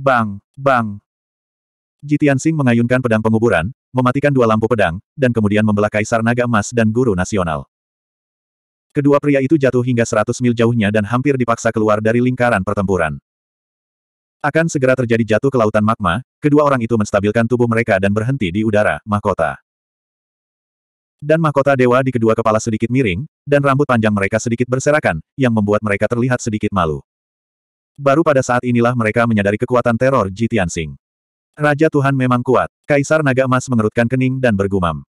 Bang, bang. Jitian Sing mengayunkan pedang penguburan, mematikan dua lampu pedang, dan kemudian membelah kaisar naga emas dan guru nasional. Kedua pria itu jatuh hingga 100 mil jauhnya dan hampir dipaksa keluar dari lingkaran pertempuran. Akan segera terjadi jatuh ke lautan magma, kedua orang itu menstabilkan tubuh mereka dan berhenti di udara, mahkota. Dan mahkota dewa di kedua kepala sedikit miring, dan rambut panjang mereka sedikit berserakan, yang membuat mereka terlihat sedikit malu. Baru pada saat inilah mereka menyadari kekuatan teror Jitian Sing. Raja Tuhan memang kuat. Kaisar Naga Emas mengerutkan kening dan bergumam.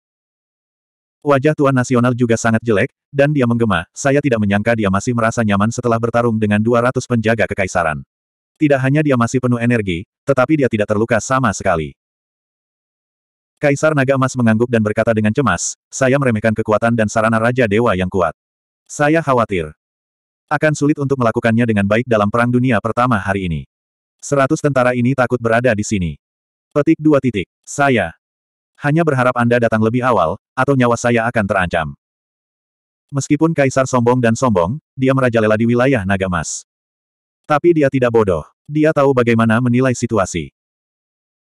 Wajah Tuan Nasional juga sangat jelek, dan dia menggema, saya tidak menyangka dia masih merasa nyaman setelah bertarung dengan 200 penjaga kekaisaran. Tidak hanya dia masih penuh energi, tetapi dia tidak terluka sama sekali. Kaisar Naga Emas mengangguk dan berkata dengan cemas, saya meremehkan kekuatan dan sarana Raja Dewa yang kuat. Saya khawatir, akan sulit untuk melakukannya dengan baik dalam Perang Dunia Pertama hari ini. Seratus tentara ini takut berada di sini. Petik dua titik. Saya. Hanya berharap Anda datang lebih awal, atau nyawa saya akan terancam. Meskipun Kaisar sombong dan sombong, dia merajalela di wilayah Naga Mas. Tapi dia tidak bodoh. Dia tahu bagaimana menilai situasi.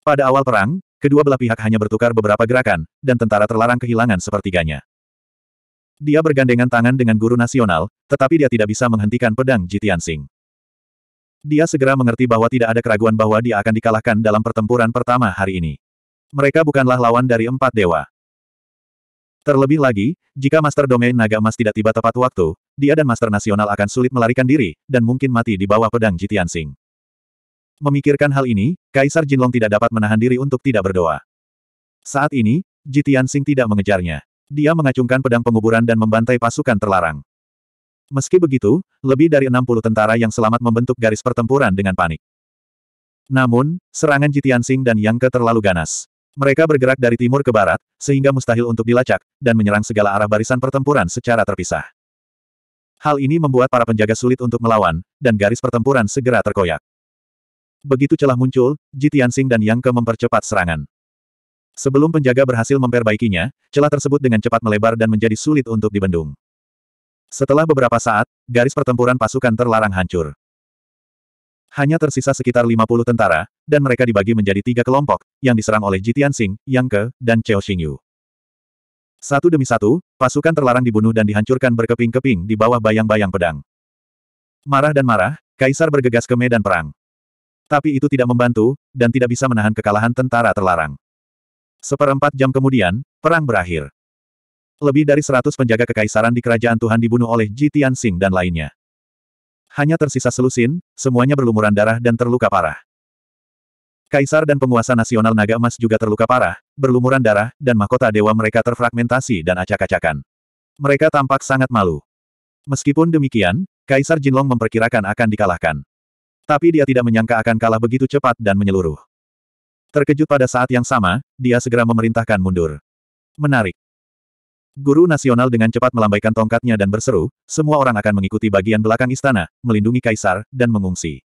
Pada awal perang, kedua belah pihak hanya bertukar beberapa gerakan, dan tentara terlarang kehilangan sepertiganya. Dia bergandengan tangan dengan guru nasional, tetapi dia tidak bisa menghentikan pedang Jitian Sing. Dia segera mengerti bahwa tidak ada keraguan bahwa dia akan dikalahkan dalam pertempuran pertama hari ini. Mereka bukanlah lawan dari empat dewa. Terlebih lagi, jika Master Domain Naga Emas tidak tiba tepat waktu, dia dan Master Nasional akan sulit melarikan diri, dan mungkin mati di bawah pedang Jitian Sing. Memikirkan hal ini, Kaisar Jinlong tidak dapat menahan diri untuk tidak berdoa. Saat ini, Jitian Sing tidak mengejarnya. Dia mengacungkan pedang penguburan dan membantai pasukan terlarang. Meski begitu, lebih dari 60 tentara yang selamat membentuk garis pertempuran dengan panik. Namun, serangan Jitian Sing dan Yang Ke terlalu ganas. Mereka bergerak dari timur ke barat, sehingga mustahil untuk dilacak, dan menyerang segala arah barisan pertempuran secara terpisah. Hal ini membuat para penjaga sulit untuk melawan, dan garis pertempuran segera terkoyak. Begitu celah muncul, Jitian Sing dan Yang Ke mempercepat serangan. Sebelum penjaga berhasil memperbaikinya, celah tersebut dengan cepat melebar dan menjadi sulit untuk dibendung. Setelah beberapa saat, garis pertempuran pasukan terlarang hancur. Hanya tersisa sekitar 50 tentara, dan mereka dibagi menjadi tiga kelompok, yang diserang oleh Jitian Sing, Yang Ke, dan Cheo Xingyu. Satu demi satu, pasukan terlarang dibunuh dan dihancurkan berkeping-keping di bawah bayang-bayang pedang. Marah dan marah, Kaisar bergegas ke medan perang. Tapi itu tidak membantu, dan tidak bisa menahan kekalahan tentara terlarang. Seperempat jam kemudian, perang berakhir. Lebih dari seratus penjaga kekaisaran di kerajaan Tuhan dibunuh oleh Ji Tianxing dan lainnya. Hanya tersisa selusin, semuanya berlumuran darah dan terluka parah. Kaisar dan penguasa nasional naga emas juga terluka parah, berlumuran darah, dan mahkota dewa mereka terfragmentasi dan acak-acakan. Mereka tampak sangat malu. Meskipun demikian, Kaisar Jinlong memperkirakan akan dikalahkan. Tapi dia tidak menyangka akan kalah begitu cepat dan menyeluruh. Terkejut pada saat yang sama, dia segera memerintahkan mundur. Menarik. Guru nasional dengan cepat melambaikan tongkatnya dan berseru, semua orang akan mengikuti bagian belakang istana, melindungi kaisar, dan mengungsi.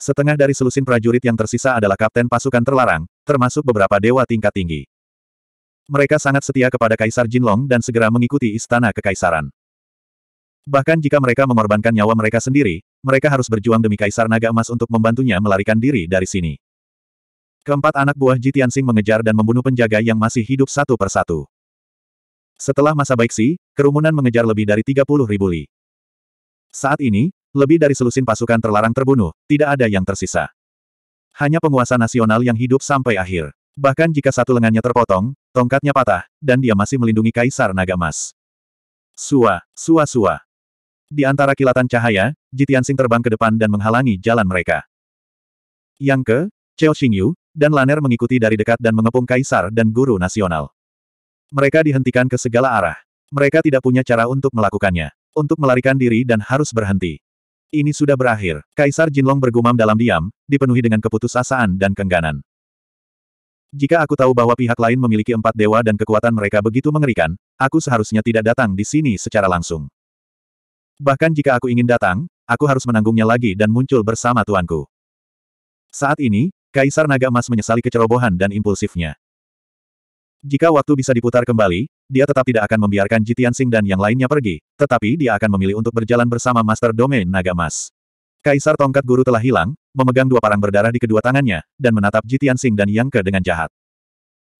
Setengah dari selusin prajurit yang tersisa adalah kapten pasukan terlarang, termasuk beberapa dewa tingkat tinggi. Mereka sangat setia kepada Kaisar Jinlong dan segera mengikuti istana kekaisaran. Bahkan jika mereka mengorbankan nyawa mereka sendiri, mereka harus berjuang demi Kaisar Naga Emas untuk membantunya melarikan diri dari sini. Keempat anak buah Ji Tianxing mengejar dan membunuh penjaga yang masih hidup satu persatu. Setelah masa baik si, kerumunan mengejar lebih dari 30 ribu li. Saat ini, lebih dari selusin pasukan terlarang terbunuh, tidak ada yang tersisa. Hanya penguasa nasional yang hidup sampai akhir. Bahkan jika satu lengannya terpotong, tongkatnya patah, dan dia masih melindungi Kaisar Naga Emas. Sua, sua sua. Di antara kilatan cahaya, Jitian Sing terbang ke depan dan menghalangi jalan mereka. Yang ke, Cheo Xingyu, dan Laner mengikuti dari dekat dan mengepung kaisar dan guru nasional. Mereka dihentikan ke segala arah. Mereka tidak punya cara untuk melakukannya. Untuk melarikan diri dan harus berhenti. Ini sudah berakhir. Kaisar Jinlong bergumam dalam diam, dipenuhi dengan keputusasaan dan kengganan. Jika aku tahu bahwa pihak lain memiliki empat dewa dan kekuatan mereka begitu mengerikan, aku seharusnya tidak datang di sini secara langsung. Bahkan jika aku ingin datang, aku harus menanggungnya lagi dan muncul bersama tuanku. Saat ini, Kaisar Naga Emas menyesali kecerobohan dan impulsifnya. Jika waktu bisa diputar kembali, dia tetap tidak akan membiarkan Jitian Sing dan yang lainnya pergi, tetapi dia akan memilih untuk berjalan bersama Master Domain Naga Emas. Kaisar Tongkat Guru telah hilang, memegang dua parang berdarah di kedua tangannya, dan menatap Jitian Sing dan Yang Ke dengan jahat.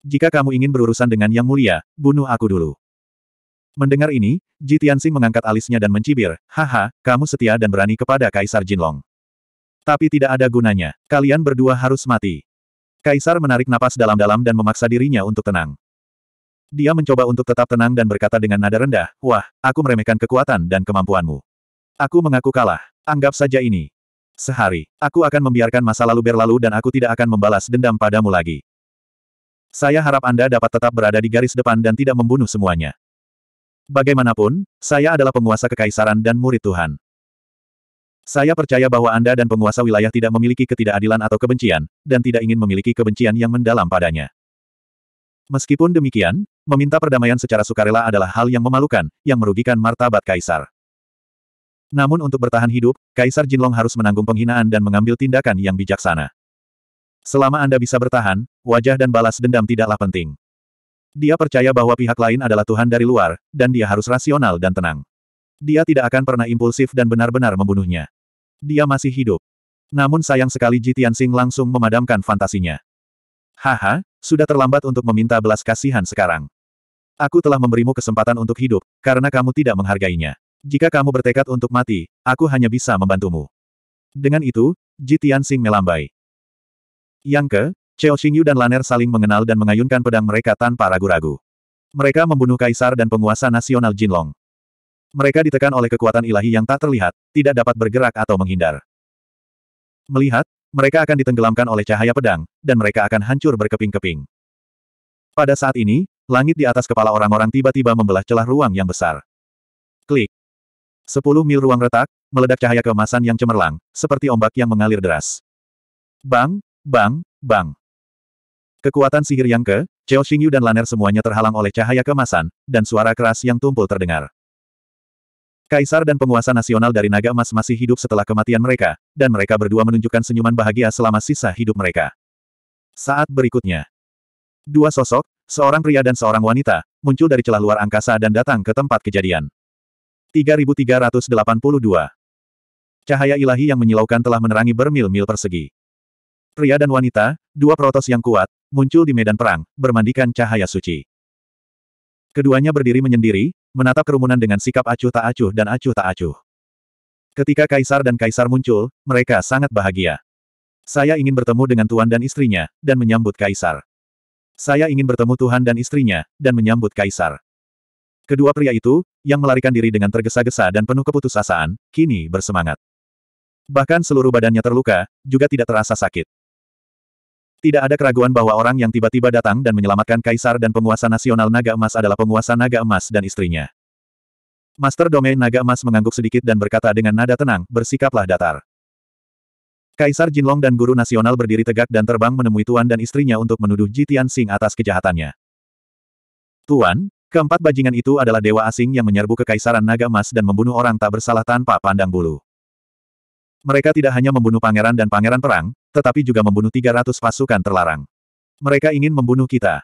Jika kamu ingin berurusan dengan Yang Mulia, bunuh aku dulu. Mendengar ini, Jitian Sing mengangkat alisnya dan mencibir, Haha, kamu setia dan berani kepada Kaisar Jinlong. Tapi tidak ada gunanya. Kalian berdua harus mati. Kaisar menarik napas dalam-dalam dan memaksa dirinya untuk tenang. Dia mencoba untuk tetap tenang dan berkata dengan nada rendah, Wah, aku meremehkan kekuatan dan kemampuanmu. Aku mengaku kalah. Anggap saja ini. Sehari, aku akan membiarkan masa lalu berlalu dan aku tidak akan membalas dendam padamu lagi. Saya harap Anda dapat tetap berada di garis depan dan tidak membunuh semuanya. Bagaimanapun, saya adalah penguasa kekaisaran dan murid Tuhan. Saya percaya bahwa Anda dan penguasa wilayah tidak memiliki ketidakadilan atau kebencian, dan tidak ingin memiliki kebencian yang mendalam padanya. Meskipun demikian, meminta perdamaian secara sukarela adalah hal yang memalukan, yang merugikan martabat kaisar. Namun untuk bertahan hidup, Kaisar Jinlong harus menanggung penghinaan dan mengambil tindakan yang bijaksana. Selama Anda bisa bertahan, wajah dan balas dendam tidaklah penting. Dia percaya bahwa pihak lain adalah Tuhan dari luar, dan dia harus rasional dan tenang. Dia tidak akan pernah impulsif dan benar-benar membunuhnya. Dia masih hidup. Namun sayang sekali Ji Tianxing langsung memadamkan fantasinya. Haha, sudah terlambat untuk meminta belas kasihan sekarang. Aku telah memberimu kesempatan untuk hidup, karena kamu tidak menghargainya. Jika kamu bertekad untuk mati, aku hanya bisa membantumu. Dengan itu, Ji Tianxing melambai. Yang ke, Cheo Xingyu dan Laner saling mengenal dan mengayunkan pedang mereka tanpa ragu-ragu. Mereka membunuh kaisar dan penguasa nasional Jinlong. Mereka ditekan oleh kekuatan ilahi yang tak terlihat, tidak dapat bergerak atau menghindar. Melihat, mereka akan ditenggelamkan oleh cahaya pedang, dan mereka akan hancur berkeping-keping. Pada saat ini, langit di atas kepala orang-orang tiba-tiba membelah celah ruang yang besar. Klik. Sepuluh mil ruang retak, meledak cahaya keemasan yang cemerlang, seperti ombak yang mengalir deras. Bang, bang, bang. Kekuatan sihir yang ke, Cheo Xingyu dan Laner semuanya terhalang oleh cahaya kemasan, dan suara keras yang tumpul terdengar. Kaisar dan penguasa nasional dari naga emas masih hidup setelah kematian mereka, dan mereka berdua menunjukkan senyuman bahagia selama sisa hidup mereka. Saat berikutnya, dua sosok, seorang pria dan seorang wanita, muncul dari celah luar angkasa dan datang ke tempat kejadian. 3382 Cahaya ilahi yang menyilaukan telah menerangi bermil-mil persegi. Pria dan wanita, dua protos yang kuat, muncul di medan perang, bermandikan cahaya suci. Keduanya berdiri menyendiri, menatap kerumunan dengan sikap acuh tak acuh dan acuh tak acuh. Ketika kaisar dan kaisar muncul, mereka sangat bahagia. Saya ingin bertemu dengan tuan dan istrinya, dan menyambut kaisar. Saya ingin bertemu Tuhan dan istrinya, dan menyambut kaisar. Kedua pria itu, yang melarikan diri dengan tergesa-gesa dan penuh keputusasaan, kini bersemangat. Bahkan seluruh badannya terluka, juga tidak terasa sakit. Tidak ada keraguan bahwa orang yang tiba-tiba datang dan menyelamatkan Kaisar dan penguasa nasional Naga Emas adalah penguasa Naga Emas dan istrinya. Master Domain Naga Emas mengangguk sedikit dan berkata dengan nada tenang, bersikaplah datar. Kaisar Jinlong dan guru nasional berdiri tegak dan terbang menemui Tuan dan istrinya untuk menuduh Jitian Sing atas kejahatannya. Tuan, keempat bajingan itu adalah dewa asing yang menyerbu kekaisaran Naga Emas dan membunuh orang tak bersalah tanpa pandang bulu. Mereka tidak hanya membunuh pangeran dan pangeran perang, tetapi juga membunuh 300 pasukan terlarang. Mereka ingin membunuh kita.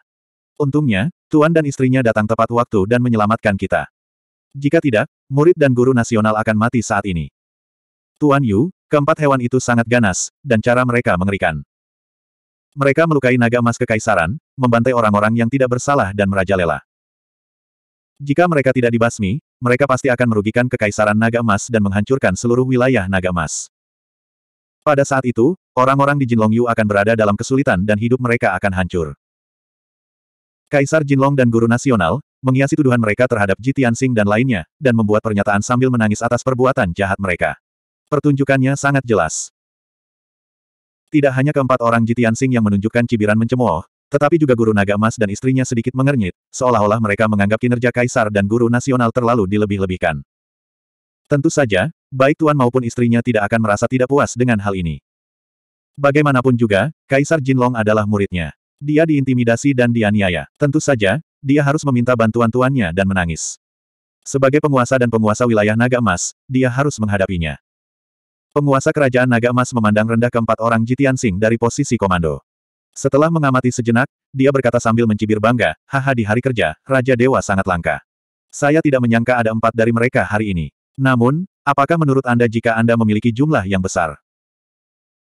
Untungnya, Tuan dan istrinya datang tepat waktu dan menyelamatkan kita. Jika tidak, murid dan guru nasional akan mati saat ini. Tuan Yu, keempat hewan itu sangat ganas, dan cara mereka mengerikan. Mereka melukai naga emas kekaisaran, membantai orang-orang yang tidak bersalah dan merajalela. Jika mereka tidak dibasmi, mereka pasti akan merugikan kekaisaran naga emas dan menghancurkan seluruh wilayah naga emas. Pada saat itu, orang-orang di Jinlong Yu akan berada dalam kesulitan dan hidup mereka akan hancur. Kaisar Jinlong dan guru nasional, menghiasi tuduhan mereka terhadap Ji dan lainnya, dan membuat pernyataan sambil menangis atas perbuatan jahat mereka. Pertunjukannya sangat jelas. Tidak hanya keempat orang Ji yang menunjukkan cibiran mencemooh, tetapi juga guru naga emas dan istrinya sedikit mengernyit, seolah-olah mereka menganggap kinerja kaisar dan guru nasional terlalu dilebih-lebihkan. Tentu saja, baik tuan maupun istrinya tidak akan merasa tidak puas dengan hal ini. Bagaimanapun juga, Kaisar Jinlong adalah muridnya. Dia diintimidasi dan dianiaya. Tentu saja, dia harus meminta bantuan tuannya dan menangis. Sebagai penguasa dan penguasa wilayah Naga Emas, dia harus menghadapinya. Penguasa kerajaan Naga Emas memandang rendah keempat orang Jitian Sing dari posisi komando. Setelah mengamati sejenak, dia berkata sambil mencibir bangga, haha di hari kerja, Raja Dewa sangat langka. Saya tidak menyangka ada empat dari mereka hari ini. Namun, Apakah menurut Anda jika Anda memiliki jumlah yang besar?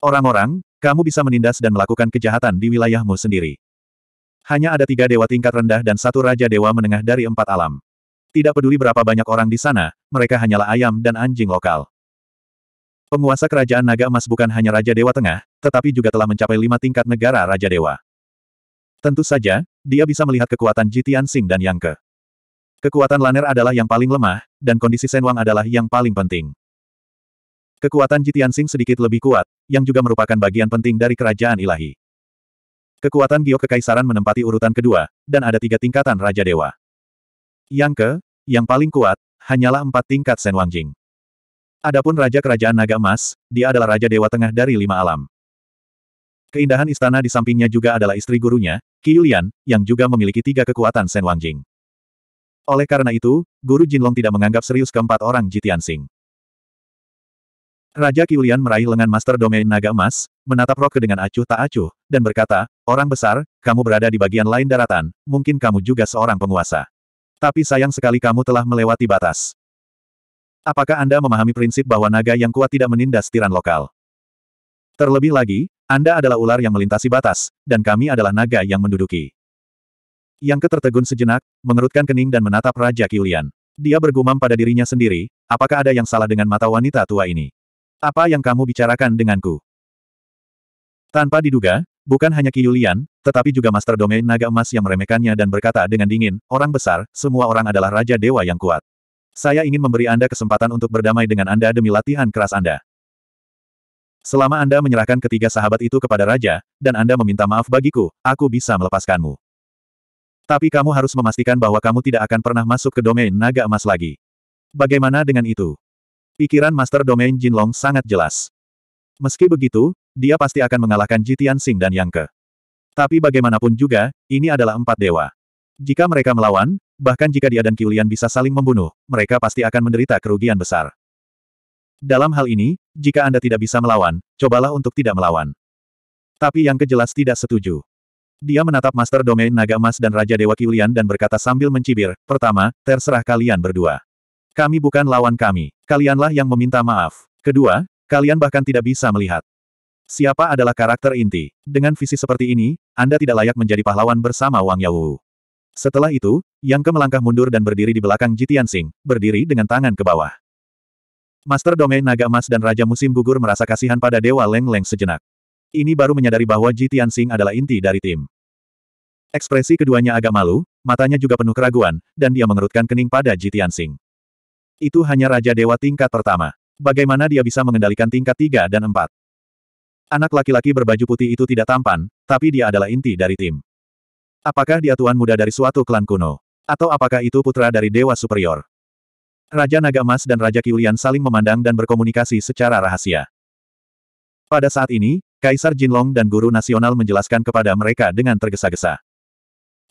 Orang-orang, kamu bisa menindas dan melakukan kejahatan di wilayahmu sendiri. Hanya ada tiga dewa tingkat rendah dan satu raja dewa menengah dari empat alam. Tidak peduli berapa banyak orang di sana, mereka hanyalah ayam dan anjing lokal. Penguasa kerajaan naga emas bukan hanya Raja Dewa Tengah, tetapi juga telah mencapai lima tingkat negara Raja Dewa. Tentu saja, dia bisa melihat kekuatan Jitian Sing dan Yang Ke. Kekuatan Laner adalah yang paling lemah, dan kondisi Senwang adalah yang paling penting. Kekuatan Jitiansing sedikit lebih kuat, yang juga merupakan bagian penting dari kerajaan ilahi. Kekuatan Giok Kekaisaran menempati urutan kedua, dan ada tiga tingkatan Raja Dewa. Yang ke, yang paling kuat, hanyalah empat tingkat Senwang Jing. Adapun Raja Kerajaan Naga Emas, dia adalah Raja Dewa Tengah dari lima alam. Keindahan istana di sampingnya juga adalah istri gurunya, Qi yang juga memiliki tiga kekuatan Senwang Jing. Oleh karena itu, Guru Jinlong tidak menganggap serius keempat orang Jitian Sing. Raja Kiulian meraih lengan Master Domain Naga Emas, menatap Roke dengan acuh tak acuh, dan berkata, Orang besar, kamu berada di bagian lain daratan, mungkin kamu juga seorang penguasa. Tapi sayang sekali kamu telah melewati batas. Apakah Anda memahami prinsip bahwa naga yang kuat tidak menindas tiran lokal? Terlebih lagi, Anda adalah ular yang melintasi batas, dan kami adalah naga yang menduduki. Yang ketertegun sejenak, mengerutkan kening dan menatap Raja Kiulian. Dia bergumam pada dirinya sendiri, apakah ada yang salah dengan mata wanita tua ini? Apa yang kamu bicarakan denganku? Tanpa diduga, bukan hanya Kiulian, tetapi juga Master Domain Naga Emas yang meremehkannya dan berkata dengan dingin, orang besar, semua orang adalah Raja Dewa yang kuat. Saya ingin memberi Anda kesempatan untuk berdamai dengan Anda demi latihan keras Anda. Selama Anda menyerahkan ketiga sahabat itu kepada Raja, dan Anda meminta maaf bagiku, aku bisa melepaskanmu. Tapi kamu harus memastikan bahwa kamu tidak akan pernah masuk ke domain naga emas lagi. Bagaimana dengan itu? Pikiran Master Domain Jinlong sangat jelas. Meski begitu, dia pasti akan mengalahkan Jitian Sing dan Yang Ke. Tapi bagaimanapun juga, ini adalah empat dewa. Jika mereka melawan, bahkan jika dia dan Kiulian bisa saling membunuh, mereka pasti akan menderita kerugian besar. Dalam hal ini, jika Anda tidak bisa melawan, cobalah untuk tidak melawan. Tapi Yang Ke jelas tidak setuju. Dia menatap Master Domain Naga Emas dan Raja Dewa Kilian dan berkata sambil mencibir, pertama, terserah kalian berdua. Kami bukan lawan kami. Kalianlah yang meminta maaf. Kedua, kalian bahkan tidak bisa melihat. Siapa adalah karakter inti? Dengan visi seperti ini, Anda tidak layak menjadi pahlawan bersama Wang Yawu. Setelah itu, Yang Ke melangkah mundur dan berdiri di belakang Jitian Sing, berdiri dengan tangan ke bawah. Master Domain Naga Emas dan Raja Musim Gugur merasa kasihan pada Dewa Leng Leng sejenak ini baru menyadari bahwa Ji Tianxing adalah inti dari tim. Ekspresi keduanya agak malu, matanya juga penuh keraguan, dan dia mengerutkan kening pada Ji Tianxing. Itu hanya Raja Dewa tingkat pertama. Bagaimana dia bisa mengendalikan tingkat tiga dan empat? Anak laki-laki berbaju putih itu tidak tampan, tapi dia adalah inti dari tim. Apakah dia tuan muda dari suatu klan kuno? Atau apakah itu putra dari Dewa Superior? Raja Naga Emas dan Raja Kiulian saling memandang dan berkomunikasi secara rahasia. Pada saat ini, Kaisar Jinlong dan guru nasional menjelaskan kepada mereka dengan tergesa-gesa.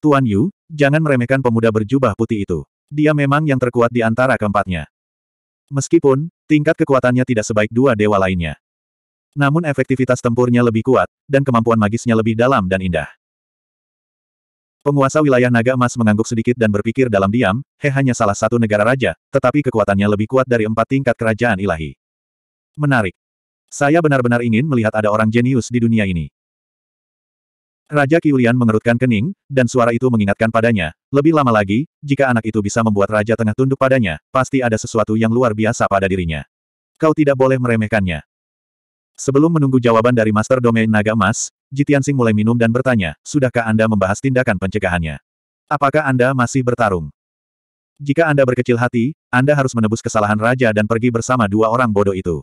Tuan Yu, jangan meremehkan pemuda berjubah putih itu. Dia memang yang terkuat di antara keempatnya. Meskipun, tingkat kekuatannya tidak sebaik dua dewa lainnya. Namun efektivitas tempurnya lebih kuat, dan kemampuan magisnya lebih dalam dan indah. Penguasa wilayah naga emas mengangguk sedikit dan berpikir dalam diam, He hanya salah satu negara raja, tetapi kekuatannya lebih kuat dari empat tingkat kerajaan ilahi. Menarik. Saya benar-benar ingin melihat ada orang jenius di dunia ini. Raja Kiulian mengerutkan kening, dan suara itu mengingatkan padanya, lebih lama lagi, jika anak itu bisa membuat Raja Tengah tunduk padanya, pasti ada sesuatu yang luar biasa pada dirinya. Kau tidak boleh meremehkannya. Sebelum menunggu jawaban dari Master Domain Naga Emas, Jitiansing mulai minum dan bertanya, sudahkah Anda membahas tindakan pencegahannya? Apakah Anda masih bertarung? Jika Anda berkecil hati, Anda harus menebus kesalahan Raja dan pergi bersama dua orang bodoh itu.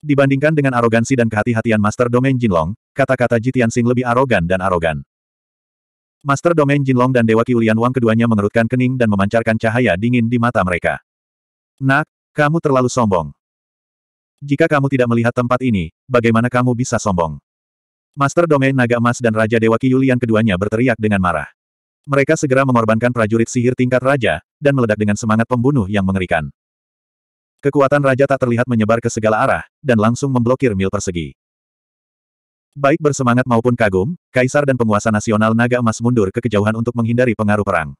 Dibandingkan dengan arogansi dan kehati-hatian Master Domain Jinlong, kata-kata Jitian Jitiansing lebih arogan dan arogan. Master Domain Jinlong dan Dewa Kiulian Wang keduanya mengerutkan kening dan memancarkan cahaya dingin di mata mereka. Nak, kamu terlalu sombong. Jika kamu tidak melihat tempat ini, bagaimana kamu bisa sombong? Master Domain Naga Emas dan Raja Dewa Kiulian keduanya berteriak dengan marah. Mereka segera mengorbankan prajurit sihir tingkat raja, dan meledak dengan semangat pembunuh yang mengerikan. Kekuatan raja tak terlihat menyebar ke segala arah, dan langsung memblokir mil persegi. Baik bersemangat maupun kagum, kaisar dan penguasa nasional naga emas mundur ke kejauhan untuk menghindari pengaruh perang.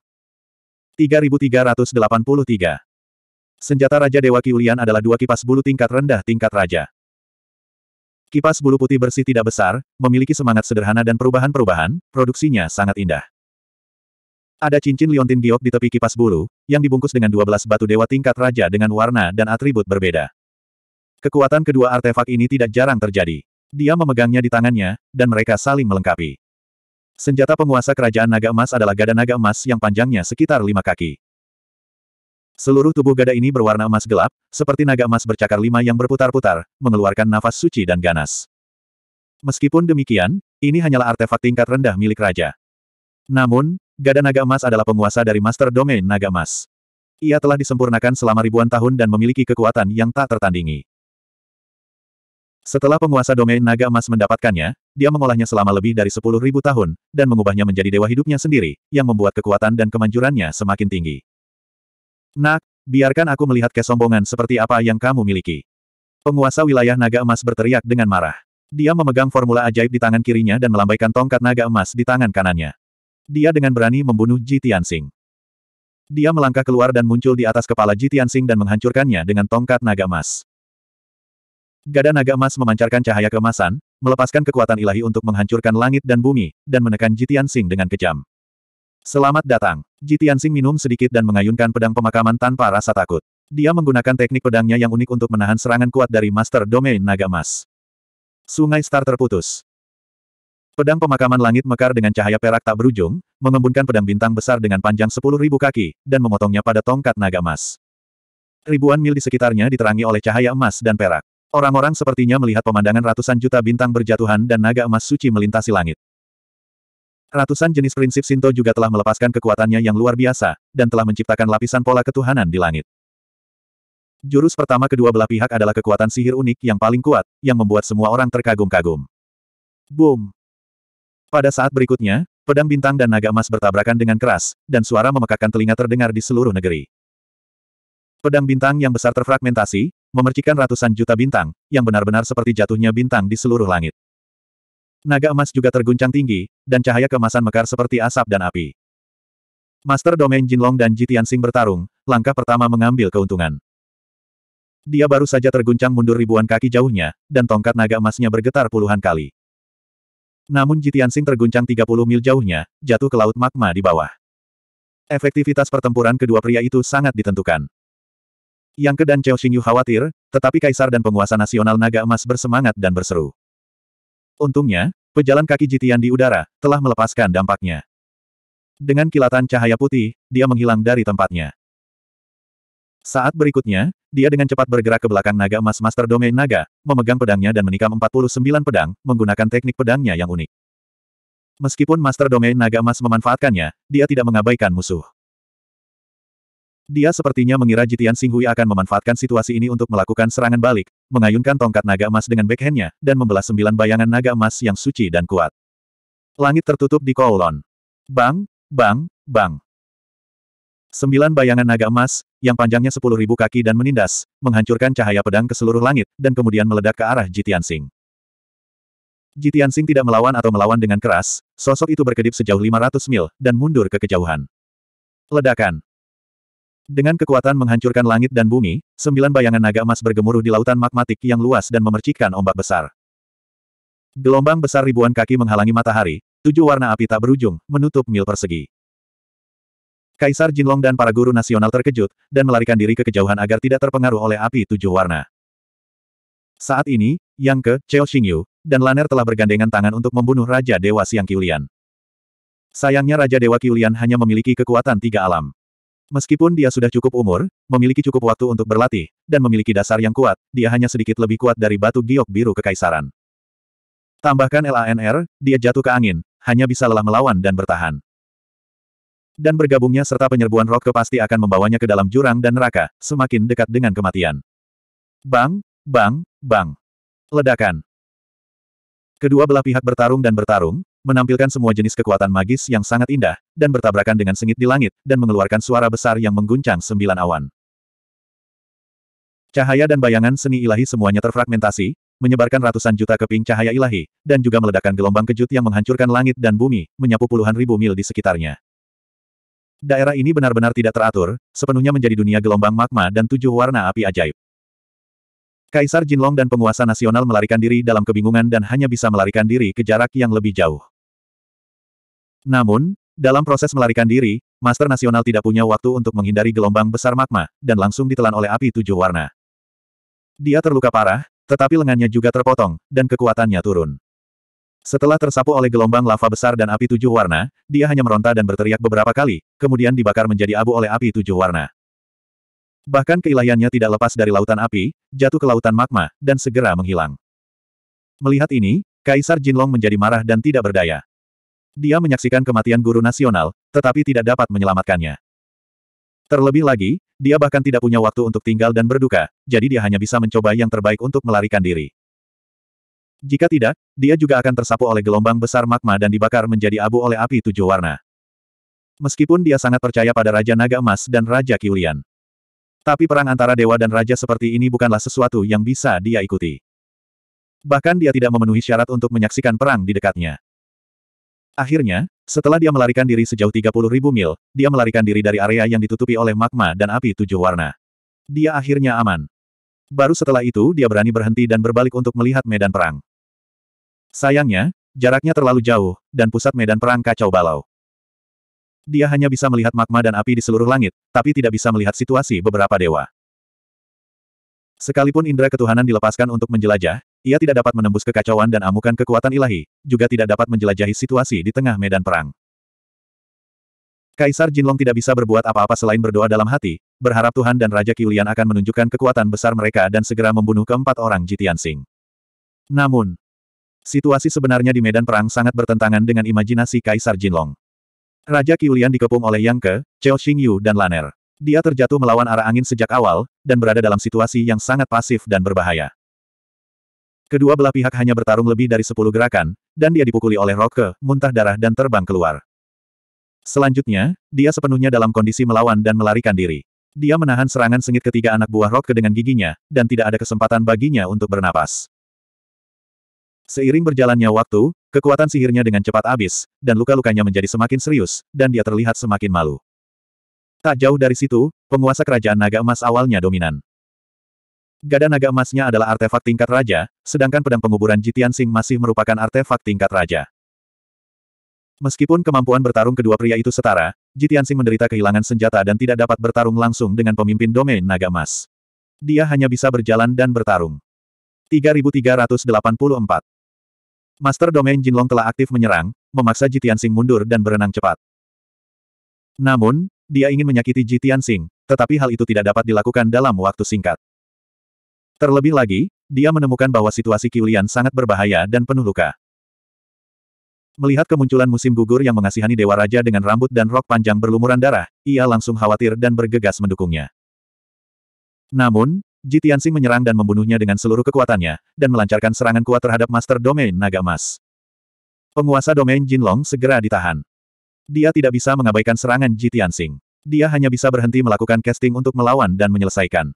3383 Senjata Raja Dewa Kiulian adalah dua kipas bulu tingkat rendah tingkat raja. Kipas bulu putih bersih tidak besar, memiliki semangat sederhana dan perubahan-perubahan, produksinya sangat indah. Ada cincin liontin giok di tepi kipas bulu, yang dibungkus dengan 12 batu dewa tingkat raja dengan warna dan atribut berbeda. Kekuatan kedua artefak ini tidak jarang terjadi. Dia memegangnya di tangannya, dan mereka saling melengkapi. Senjata penguasa kerajaan naga emas adalah gada naga emas yang panjangnya sekitar lima kaki. Seluruh tubuh gada ini berwarna emas gelap, seperti naga emas bercakar lima yang berputar-putar, mengeluarkan nafas suci dan ganas. Meskipun demikian, ini hanyalah artefak tingkat rendah milik raja. Namun, Gada Naga Emas adalah penguasa dari Master Domain Naga Emas. Ia telah disempurnakan selama ribuan tahun dan memiliki kekuatan yang tak tertandingi. Setelah penguasa domain naga emas mendapatkannya, dia mengolahnya selama lebih dari sepuluh ribu tahun, dan mengubahnya menjadi dewa hidupnya sendiri, yang membuat kekuatan dan kemanjurannya semakin tinggi. Nak, biarkan aku melihat kesombongan seperti apa yang kamu miliki. Penguasa wilayah naga emas berteriak dengan marah. Dia memegang formula ajaib di tangan kirinya dan melambaikan tongkat naga emas di tangan kanannya dia dengan berani membunuh Ji Tianxing. Dia melangkah keluar dan muncul di atas kepala Ji Tianxing dan menghancurkannya dengan tongkat naga emas. Gada naga emas memancarkan cahaya keemasan, melepaskan kekuatan ilahi untuk menghancurkan langit dan bumi, dan menekan Ji Tianxing dengan kejam. Selamat datang. Ji Tianxing minum sedikit dan mengayunkan pedang pemakaman tanpa rasa takut. Dia menggunakan teknik pedangnya yang unik untuk menahan serangan kuat dari Master Domain Naga Emas. Sungai Star terputus. Pedang pemakaman langit mekar dengan cahaya perak tak berujung, mengembunkan pedang bintang besar dengan panjang sepuluh ribu kaki, dan memotongnya pada tongkat naga emas. Ribuan mil di sekitarnya diterangi oleh cahaya emas dan perak. Orang-orang sepertinya melihat pemandangan ratusan juta bintang berjatuhan dan naga emas suci melintasi langit. Ratusan jenis prinsip Sinto juga telah melepaskan kekuatannya yang luar biasa, dan telah menciptakan lapisan pola ketuhanan di langit. Jurus pertama kedua belah pihak adalah kekuatan sihir unik yang paling kuat, yang membuat semua orang terkagum-kagum. Boom! Pada saat berikutnya, pedang bintang dan naga emas bertabrakan dengan keras, dan suara memekakan telinga terdengar di seluruh negeri. Pedang bintang yang besar terfragmentasi, memercikan ratusan juta bintang, yang benar-benar seperti jatuhnya bintang di seluruh langit. Naga emas juga terguncang tinggi, dan cahaya kemasan mekar seperti asap dan api. Master Domain Jinlong dan Tianxing bertarung, langkah pertama mengambil keuntungan. Dia baru saja terguncang mundur ribuan kaki jauhnya, dan tongkat naga emasnya bergetar puluhan kali. Namun Jitian Sing terguncang 30 mil jauhnya, jatuh ke laut magma di bawah. Efektivitas pertempuran kedua pria itu sangat ditentukan. Yang ke dan Chao Xingyu khawatir, tetapi kaisar dan penguasa nasional naga emas bersemangat dan berseru. Untungnya, pejalan kaki Jitian di udara, telah melepaskan dampaknya. Dengan kilatan cahaya putih, dia menghilang dari tempatnya. Saat berikutnya, dia dengan cepat bergerak ke belakang naga emas Master Domain Naga, memegang pedangnya dan menikam 49 pedang, menggunakan teknik pedangnya yang unik. Meskipun Master Domain Naga emas memanfaatkannya, dia tidak mengabaikan musuh. Dia sepertinya mengira Jitian Singhui akan memanfaatkan situasi ini untuk melakukan serangan balik, mengayunkan tongkat naga emas dengan backhandnya, dan membelah sembilan bayangan naga emas yang suci dan kuat. Langit tertutup di kolon. Bang, bang, bang. Sembilan bayangan naga emas, yang panjangnya sepuluh ribu kaki dan menindas, menghancurkan cahaya pedang ke seluruh langit, dan kemudian meledak ke arah Jitian Sing. Jitian Sing tidak melawan atau melawan dengan keras, sosok itu berkedip sejauh lima ratus mil, dan mundur ke kejauhan. Ledakan. Dengan kekuatan menghancurkan langit dan bumi, sembilan bayangan naga emas bergemuruh di lautan magmatik yang luas dan memercikkan ombak besar. Gelombang besar ribuan kaki menghalangi matahari, tujuh warna api tak berujung, menutup mil persegi. Kaisar Jinlong dan para guru nasional terkejut, dan melarikan diri ke kejauhan agar tidak terpengaruh oleh api tujuh warna. Saat ini, Yang Ke, Cheo Xingyu, dan Laner telah bergandengan tangan untuk membunuh Raja Dewa Siang Kiulian. Sayangnya Raja Dewa Kiulian hanya memiliki kekuatan tiga alam. Meskipun dia sudah cukup umur, memiliki cukup waktu untuk berlatih, dan memiliki dasar yang kuat, dia hanya sedikit lebih kuat dari batu giok biru kekaisaran. Tambahkan LANR, dia jatuh ke angin, hanya bisa lelah melawan dan bertahan dan bergabungnya serta penyerbuan Rocke pasti akan membawanya ke dalam jurang dan neraka, semakin dekat dengan kematian. Bang, bang, bang. Ledakan. Kedua belah pihak bertarung dan bertarung, menampilkan semua jenis kekuatan magis yang sangat indah, dan bertabrakan dengan sengit di langit, dan mengeluarkan suara besar yang mengguncang sembilan awan. Cahaya dan bayangan seni ilahi semuanya terfragmentasi, menyebarkan ratusan juta keping cahaya ilahi, dan juga meledakkan gelombang kejut yang menghancurkan langit dan bumi, menyapu puluhan ribu mil di sekitarnya. Daerah ini benar-benar tidak teratur, sepenuhnya menjadi dunia gelombang magma dan tujuh warna api ajaib. Kaisar Jinlong dan penguasa nasional melarikan diri dalam kebingungan dan hanya bisa melarikan diri ke jarak yang lebih jauh. Namun, dalam proses melarikan diri, Master Nasional tidak punya waktu untuk menghindari gelombang besar magma, dan langsung ditelan oleh api tujuh warna. Dia terluka parah, tetapi lengannya juga terpotong, dan kekuatannya turun. Setelah tersapu oleh gelombang lava besar dan api tujuh warna, dia hanya meronta dan berteriak beberapa kali, kemudian dibakar menjadi abu oleh api tujuh warna. Bahkan keilayannya tidak lepas dari lautan api, jatuh ke lautan magma, dan segera menghilang. Melihat ini, Kaisar Jinlong menjadi marah dan tidak berdaya. Dia menyaksikan kematian guru nasional, tetapi tidak dapat menyelamatkannya. Terlebih lagi, dia bahkan tidak punya waktu untuk tinggal dan berduka, jadi dia hanya bisa mencoba yang terbaik untuk melarikan diri. Jika tidak, dia juga akan tersapu oleh gelombang besar magma dan dibakar menjadi abu oleh api tujuh warna. Meskipun dia sangat percaya pada Raja Naga Emas dan Raja Kiulian. Tapi perang antara dewa dan raja seperti ini bukanlah sesuatu yang bisa dia ikuti. Bahkan dia tidak memenuhi syarat untuk menyaksikan perang di dekatnya. Akhirnya, setelah dia melarikan diri sejauh ribu mil, dia melarikan diri dari area yang ditutupi oleh magma dan api tujuh warna. Dia akhirnya aman. Baru setelah itu dia berani berhenti dan berbalik untuk melihat medan perang. Sayangnya, jaraknya terlalu jauh, dan pusat medan perang kacau balau. Dia hanya bisa melihat magma dan api di seluruh langit, tapi tidak bisa melihat situasi beberapa dewa. Sekalipun indera ketuhanan dilepaskan untuk menjelajah, ia tidak dapat menembus kekacauan dan amukan kekuatan ilahi, juga tidak dapat menjelajahi situasi di tengah medan perang. Kaisar Jinlong tidak bisa berbuat apa-apa selain berdoa dalam hati, berharap Tuhan dan Raja Kiulian akan menunjukkan kekuatan besar mereka dan segera membunuh keempat orang Jitian Sing. Namun, Situasi sebenarnya di medan perang sangat bertentangan dengan imajinasi Kaisar Jinlong. Raja Qiulian dikepung oleh Yang Ke, Cao Xingyu dan Laner. Dia terjatuh melawan arah angin sejak awal, dan berada dalam situasi yang sangat pasif dan berbahaya. Kedua belah pihak hanya bertarung lebih dari sepuluh gerakan, dan dia dipukuli oleh Roke, muntah darah dan terbang keluar. Selanjutnya, dia sepenuhnya dalam kondisi melawan dan melarikan diri. Dia menahan serangan sengit ketiga anak buah Roke dengan giginya, dan tidak ada kesempatan baginya untuk bernapas. Seiring berjalannya waktu, kekuatan sihirnya dengan cepat habis, dan luka-lukanya menjadi semakin serius, dan dia terlihat semakin malu. Tak jauh dari situ, penguasa kerajaan naga emas awalnya dominan. Gada naga emasnya adalah artefak tingkat raja, sedangkan pedang penguburan Jitian Sing masih merupakan artefak tingkat raja. Meskipun kemampuan bertarung kedua pria itu setara, Jitian Sing menderita kehilangan senjata dan tidak dapat bertarung langsung dengan pemimpin domain naga emas. Dia hanya bisa berjalan dan bertarung. 3384 Master Domain Jinlong telah aktif menyerang, memaksa Jitian Sing mundur dan berenang cepat. Namun, dia ingin menyakiti Jitian Sing, tetapi hal itu tidak dapat dilakukan dalam waktu singkat. Terlebih lagi, dia menemukan bahwa situasi Kiulian sangat berbahaya dan penuh luka. Melihat kemunculan musim gugur yang mengasihani Dewa Raja dengan rambut dan rok panjang berlumuran darah, ia langsung khawatir dan bergegas mendukungnya. Namun, Ji menyerang dan membunuhnya dengan seluruh kekuatannya, dan melancarkan serangan kuat terhadap Master Domain Naga Emas. Penguasa Domain Jinlong segera ditahan. Dia tidak bisa mengabaikan serangan Ji Dia hanya bisa berhenti melakukan casting untuk melawan dan menyelesaikan.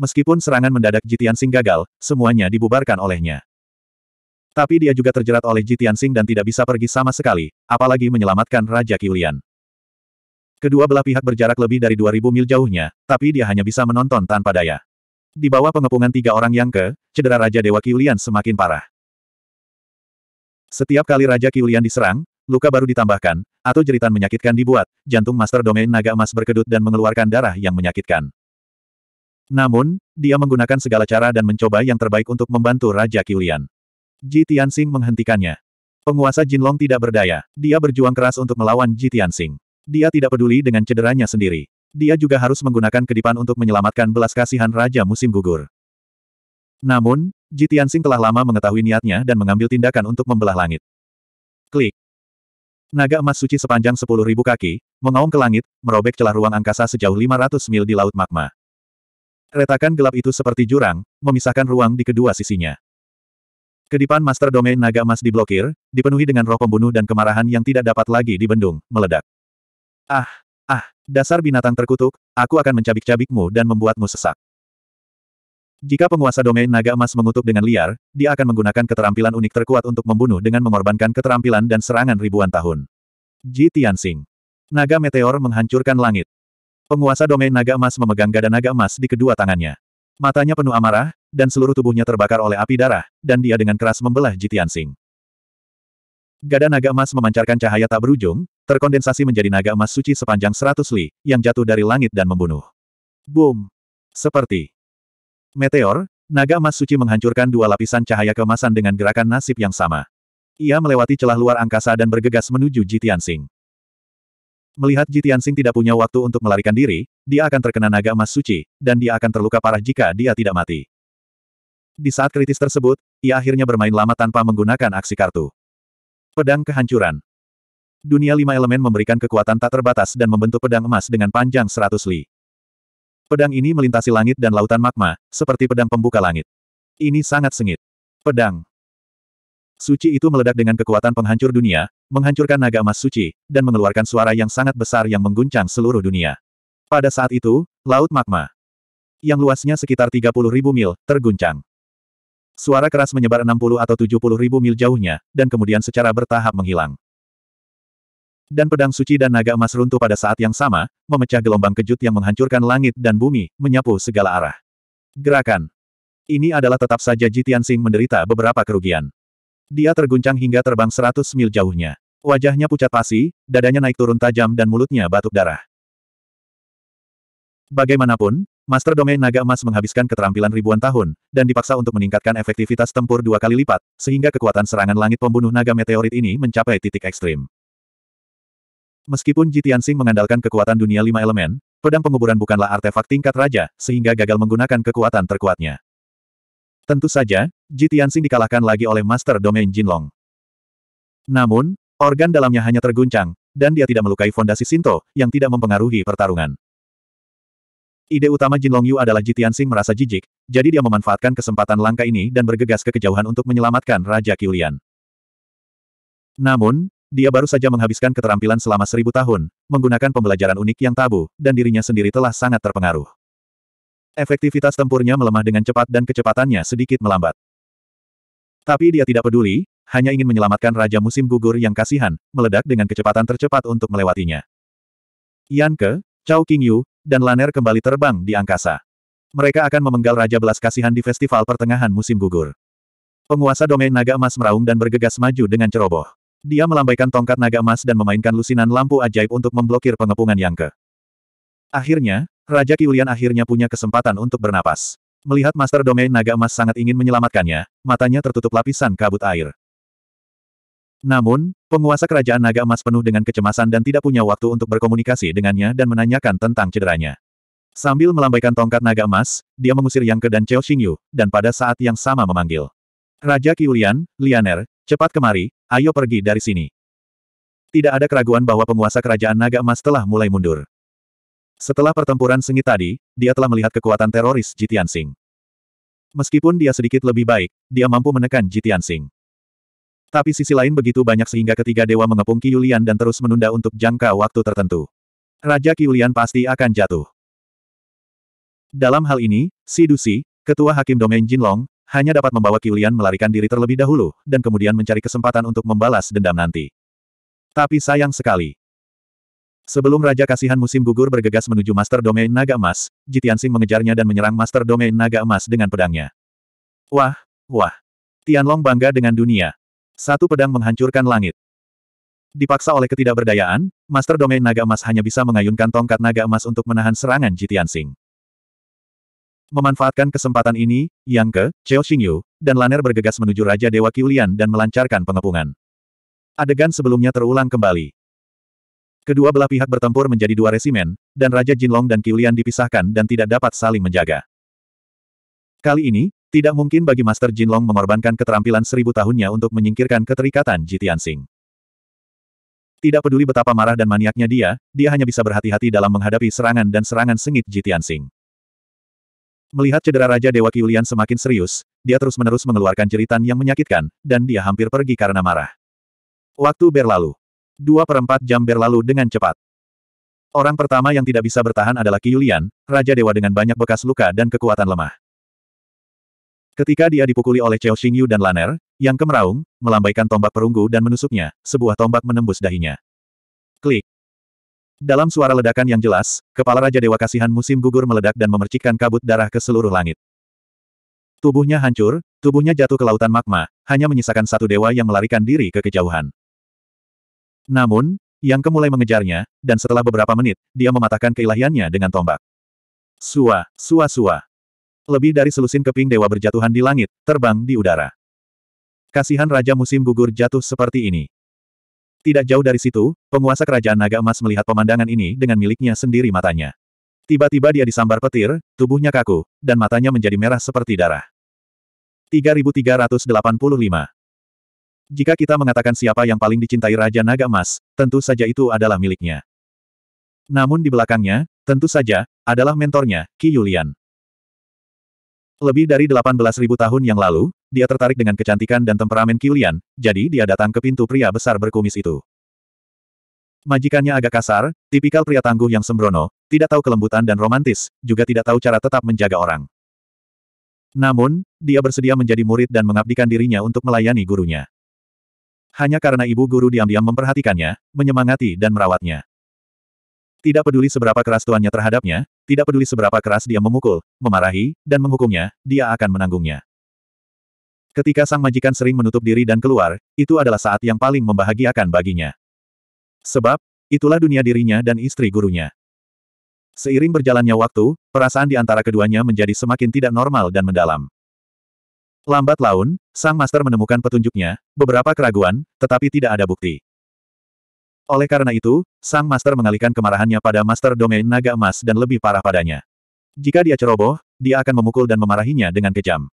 Meskipun serangan mendadak Ji gagal, semuanya dibubarkan olehnya. Tapi dia juga terjerat oleh Ji dan tidak bisa pergi sama sekali, apalagi menyelamatkan Raja Qiulian. Kedua belah pihak berjarak lebih dari 2000 mil jauhnya, tapi dia hanya bisa menonton tanpa daya. Di bawah pengepungan tiga orang yang ke, cedera Raja Dewa Kiulian semakin parah. Setiap kali Raja Kiulian diserang, luka baru ditambahkan, atau jeritan menyakitkan dibuat, jantung Master Domain Naga Emas berkedut dan mengeluarkan darah yang menyakitkan. Namun, dia menggunakan segala cara dan mencoba yang terbaik untuk membantu Raja Kiulian. Ji Tianxing menghentikannya. Penguasa Jinlong tidak berdaya, dia berjuang keras untuk melawan Ji Tianxing. Dia tidak peduli dengan cederanya sendiri dia juga harus menggunakan kedipan untuk menyelamatkan belas kasihan Raja Musim Gugur. Namun, Jitiansing telah lama mengetahui niatnya dan mengambil tindakan untuk membelah langit. Klik. Naga emas suci sepanjang 10.000 kaki, mengaum ke langit, merobek celah ruang angkasa sejauh 500 mil di Laut Magma. Retakan gelap itu seperti jurang, memisahkan ruang di kedua sisinya. Kedipan Master Domain Naga Emas diblokir, dipenuhi dengan roh pembunuh dan kemarahan yang tidak dapat lagi dibendung, meledak. Ah! Dasar binatang terkutuk, aku akan mencabik-cabikmu dan membuatmu sesak. Jika penguasa domain naga emas mengutuk dengan liar, dia akan menggunakan keterampilan unik terkuat untuk membunuh dengan mengorbankan keterampilan dan serangan ribuan tahun. Ji Tianxing. Naga meteor menghancurkan langit. Penguasa domain naga emas memegang gada naga emas di kedua tangannya. Matanya penuh amarah, dan seluruh tubuhnya terbakar oleh api darah, dan dia dengan keras membelah Ji Tianxing. Gada naga emas memancarkan cahaya tak berujung, terkondensasi menjadi naga emas suci sepanjang seratus li, yang jatuh dari langit dan membunuh. Boom! Seperti meteor, naga emas suci menghancurkan dua lapisan cahaya kemasan dengan gerakan nasib yang sama. Ia melewati celah luar angkasa dan bergegas menuju Jitiansing. Melihat Jitiansing tidak punya waktu untuk melarikan diri, dia akan terkena naga emas suci, dan dia akan terluka parah jika dia tidak mati. Di saat kritis tersebut, ia akhirnya bermain lama tanpa menggunakan aksi kartu. Pedang kehancuran. Dunia lima elemen memberikan kekuatan tak terbatas dan membentuk pedang emas dengan panjang seratus li. Pedang ini melintasi langit dan lautan magma, seperti pedang pembuka langit. Ini sangat sengit. Pedang. Suci itu meledak dengan kekuatan penghancur dunia, menghancurkan naga emas suci, dan mengeluarkan suara yang sangat besar yang mengguncang seluruh dunia. Pada saat itu, laut magma yang luasnya sekitar 30.000 mil, terguncang. Suara keras menyebar 60 atau 70 ribu mil jauhnya, dan kemudian secara bertahap menghilang. Dan pedang suci dan naga emas runtuh pada saat yang sama, memecah gelombang kejut yang menghancurkan langit dan bumi, menyapu segala arah. Gerakan. Ini adalah tetap saja Jitian Sing menderita beberapa kerugian. Dia terguncang hingga terbang 100 mil jauhnya. Wajahnya pucat pasi, dadanya naik turun tajam dan mulutnya batuk darah. Bagaimanapun, Master Domain Naga Emas menghabiskan keterampilan ribuan tahun, dan dipaksa untuk meningkatkan efektivitas tempur dua kali lipat, sehingga kekuatan serangan langit pembunuh naga meteorit ini mencapai titik ekstrim. Meskipun Jitiansing mengandalkan kekuatan dunia lima elemen, pedang penguburan bukanlah artefak tingkat raja, sehingga gagal menggunakan kekuatan terkuatnya. Tentu saja, Jitiansing dikalahkan lagi oleh Master Domain Jinlong. Namun, organ dalamnya hanya terguncang, dan dia tidak melukai fondasi Sinto, yang tidak mempengaruhi pertarungan. Ide utama Jin Longyu adalah Ji Tianxing merasa jijik, jadi dia memanfaatkan kesempatan langka ini dan bergegas ke kejauhan untuk menyelamatkan Raja Qiulian. Namun, dia baru saja menghabiskan keterampilan selama seribu tahun, menggunakan pembelajaran unik yang tabu, dan dirinya sendiri telah sangat terpengaruh. Efektivitas tempurnya melemah dengan cepat dan kecepatannya sedikit melambat. Tapi dia tidak peduli, hanya ingin menyelamatkan Raja Musim Gugur yang kasihan, meledak dengan kecepatan tercepat untuk melewatinya. Yanke, Chao Qingyu, dan Laner kembali terbang di angkasa. Mereka akan memenggal Raja Belas Kasihan di Festival Pertengahan Musim Gugur. Penguasa domain naga emas meraung dan bergegas maju dengan ceroboh. Dia melambaikan tongkat naga emas dan memainkan lusinan lampu ajaib untuk memblokir pengepungan yang ke. Akhirnya, Raja Kiulian akhirnya punya kesempatan untuk bernapas. Melihat Master Domain Naga Emas sangat ingin menyelamatkannya, matanya tertutup lapisan kabut air. Namun, penguasa kerajaan naga emas penuh dengan kecemasan dan tidak punya waktu untuk berkomunikasi dengannya dan menanyakan tentang cederanya. Sambil melambaikan tongkat naga emas, dia mengusir Yang Ke dan Cheo Xingyu, dan pada saat yang sama memanggil. Raja Kiulian, Lianer, cepat kemari, ayo pergi dari sini. Tidak ada keraguan bahwa penguasa kerajaan naga emas telah mulai mundur. Setelah pertempuran sengit tadi, dia telah melihat kekuatan teroris Jitian Sing. Meskipun dia sedikit lebih baik, dia mampu menekan Jitian Sing. Tapi sisi lain begitu banyak sehingga ketiga dewa mengepung Kiulian dan terus menunda untuk jangka waktu tertentu. Raja Kiulian pasti akan jatuh. Dalam hal ini, Si Dusi, ketua hakim domain Jinlong, hanya dapat membawa Kiulian melarikan diri terlebih dahulu, dan kemudian mencari kesempatan untuk membalas dendam nanti. Tapi sayang sekali. Sebelum Raja Kasihan musim gugur bergegas menuju Master Domain Naga Emas, Jitiansing mengejarnya dan menyerang Master Domain Naga Emas dengan pedangnya. Wah, wah. Tianlong bangga dengan dunia, satu pedang menghancurkan langit. Dipaksa oleh ketidakberdayaan, Master Domain Naga Emas hanya bisa mengayunkan tongkat naga emas untuk menahan serangan Jitian Sing. Memanfaatkan kesempatan ini, Yang Ke, Cheo Xingyu, dan Laner bergegas menuju Raja Dewa Qiulian dan melancarkan pengepungan. Adegan sebelumnya terulang kembali. Kedua belah pihak bertempur menjadi dua resimen, dan Raja Jinlong dan Qiulian dipisahkan dan tidak dapat saling menjaga. Kali ini, tidak mungkin bagi Master Jinlong mengorbankan keterampilan seribu tahunnya untuk menyingkirkan keterikatan Jitian Sing. Tidak peduli betapa marah dan maniaknya dia, dia hanya bisa berhati-hati dalam menghadapi serangan dan serangan sengit Jitian Sing. Melihat cedera Raja Dewa Kiulian semakin serius, dia terus-menerus mengeluarkan jeritan yang menyakitkan, dan dia hampir pergi karena marah. Waktu berlalu. Dua perempat jam berlalu dengan cepat. Orang pertama yang tidak bisa bertahan adalah Kiulian, Raja Dewa dengan banyak bekas luka dan kekuatan lemah. Ketika dia dipukuli oleh Cao Xingyu dan Laner, yang kemeraung, melambaikan tombak perunggu dan menusuknya, sebuah tombak menembus dahinya. Klik. Dalam suara ledakan yang jelas, kepala Raja Dewa Kasihan musim gugur meledak dan memercikkan kabut darah ke seluruh langit. Tubuhnya hancur, tubuhnya jatuh ke lautan magma, hanya menyisakan satu dewa yang melarikan diri ke kejauhan. Namun, yang kemulai mengejarnya, dan setelah beberapa menit, dia mematahkan keilahiannya dengan tombak. Sua, sua sua. Lebih dari selusin keping dewa berjatuhan di langit, terbang di udara. Kasihan Raja Musim Gugur jatuh seperti ini. Tidak jauh dari situ, penguasa kerajaan naga emas melihat pemandangan ini dengan miliknya sendiri matanya. Tiba-tiba dia disambar petir, tubuhnya kaku, dan matanya menjadi merah seperti darah. 3385 Jika kita mengatakan siapa yang paling dicintai Raja Naga Emas, tentu saja itu adalah miliknya. Namun di belakangnya, tentu saja, adalah mentornya, Ki Yulian. Lebih dari 18.000 tahun yang lalu, dia tertarik dengan kecantikan dan temperamen Kilian, jadi dia datang ke pintu pria besar berkumis itu. Majikannya agak kasar, tipikal pria tangguh yang sembrono, tidak tahu kelembutan dan romantis, juga tidak tahu cara tetap menjaga orang. Namun, dia bersedia menjadi murid dan mengabdikan dirinya untuk melayani gurunya. Hanya karena ibu guru diam-diam memperhatikannya, menyemangati dan merawatnya. Tidak peduli seberapa keras tuannya terhadapnya, tidak peduli seberapa keras dia memukul, memarahi, dan menghukumnya, dia akan menanggungnya. Ketika sang majikan sering menutup diri dan keluar, itu adalah saat yang paling membahagiakan baginya. Sebab, itulah dunia dirinya dan istri gurunya. Seiring berjalannya waktu, perasaan di antara keduanya menjadi semakin tidak normal dan mendalam. Lambat laun, sang master menemukan petunjuknya, beberapa keraguan, tetapi tidak ada bukti. Oleh karena itu, sang master mengalihkan kemarahannya pada master domain naga emas dan lebih parah padanya. Jika dia ceroboh, dia akan memukul dan memarahinya dengan kejam.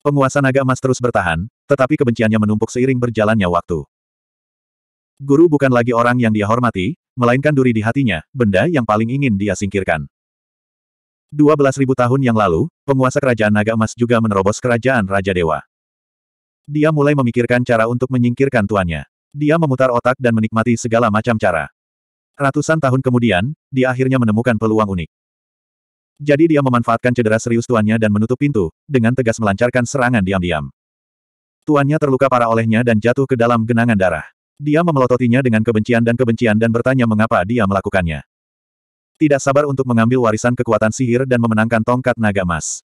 Penguasa naga emas terus bertahan, tetapi kebenciannya menumpuk seiring berjalannya waktu. Guru bukan lagi orang yang dia hormati, melainkan duri di hatinya, benda yang paling ingin dia singkirkan. 12.000 tahun yang lalu, penguasa kerajaan naga emas juga menerobos kerajaan Raja Dewa. Dia mulai memikirkan cara untuk menyingkirkan tuannya. Dia memutar otak dan menikmati segala macam cara. Ratusan tahun kemudian, dia akhirnya menemukan peluang unik. Jadi dia memanfaatkan cedera serius tuannya dan menutup pintu, dengan tegas melancarkan serangan diam-diam. Tuannya terluka parah olehnya dan jatuh ke dalam genangan darah. Dia memelototinya dengan kebencian dan kebencian dan bertanya mengapa dia melakukannya. Tidak sabar untuk mengambil warisan kekuatan sihir dan memenangkan tongkat naga emas.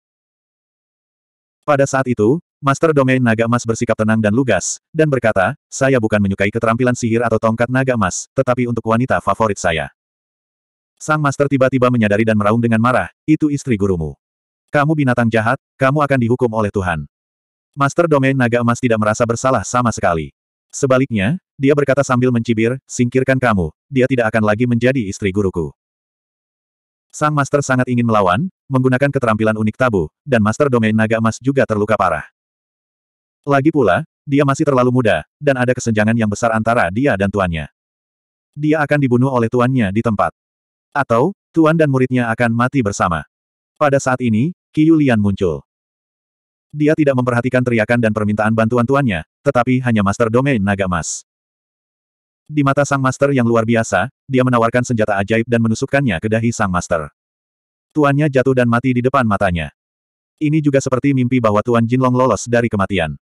Pada saat itu, Master Domain Naga Emas bersikap tenang dan lugas, dan berkata, saya bukan menyukai keterampilan sihir atau tongkat naga emas, tetapi untuk wanita favorit saya. Sang Master tiba-tiba menyadari dan meraung dengan marah, itu istri gurumu. Kamu binatang jahat, kamu akan dihukum oleh Tuhan. Master Domain Naga Emas tidak merasa bersalah sama sekali. Sebaliknya, dia berkata sambil mencibir, singkirkan kamu, dia tidak akan lagi menjadi istri guruku. Sang Master sangat ingin melawan, menggunakan keterampilan unik tabu, dan Master Domain Naga Emas juga terluka parah. Lagi pula, dia masih terlalu muda, dan ada kesenjangan yang besar antara dia dan tuannya. Dia akan dibunuh oleh tuannya di tempat. Atau, tuan dan muridnya akan mati bersama. Pada saat ini, Qiyu Yulian muncul. Dia tidak memperhatikan teriakan dan permintaan bantuan tuannya, tetapi hanya Master Domain Naga Mas. Di mata Sang Master yang luar biasa, dia menawarkan senjata ajaib dan menusukkannya ke dahi Sang Master. Tuannya jatuh dan mati di depan matanya. Ini juga seperti mimpi bahwa Tuan Jinlong lolos dari kematian.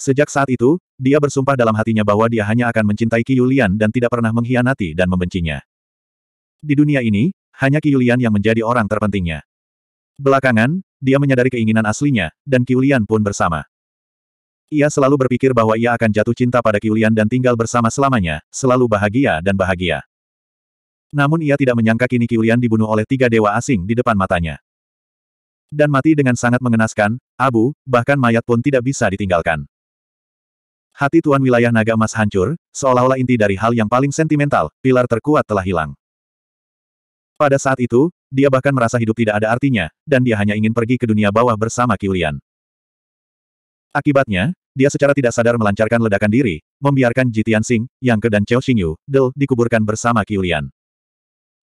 Sejak saat itu, dia bersumpah dalam hatinya bahwa dia hanya akan mencintai Qi Yulian dan tidak pernah mengkhianati dan membencinya. Di dunia ini, hanya Qi Yulian yang menjadi orang terpentingnya. Belakangan, dia menyadari keinginan aslinya, dan Qi Yulian pun bersama. Ia selalu berpikir bahwa ia akan jatuh cinta pada Qi Yulian dan tinggal bersama selamanya, selalu bahagia dan bahagia. Namun ia tidak menyangka kini Qi Yulian dibunuh oleh tiga dewa asing di depan matanya. Dan mati dengan sangat mengenaskan, abu, bahkan mayat pun tidak bisa ditinggalkan. Hati Tuan Wilayah Naga Emas hancur, seolah-olah inti dari hal yang paling sentimental, pilar terkuat telah hilang. Pada saat itu, dia bahkan merasa hidup tidak ada artinya, dan dia hanya ingin pergi ke dunia bawah bersama Kiulian. Akibatnya, dia secara tidak sadar melancarkan ledakan diri, membiarkan Jitian Sing, Yang Ke dan Chao Xingyu, Del, dikuburkan bersama Kiulian.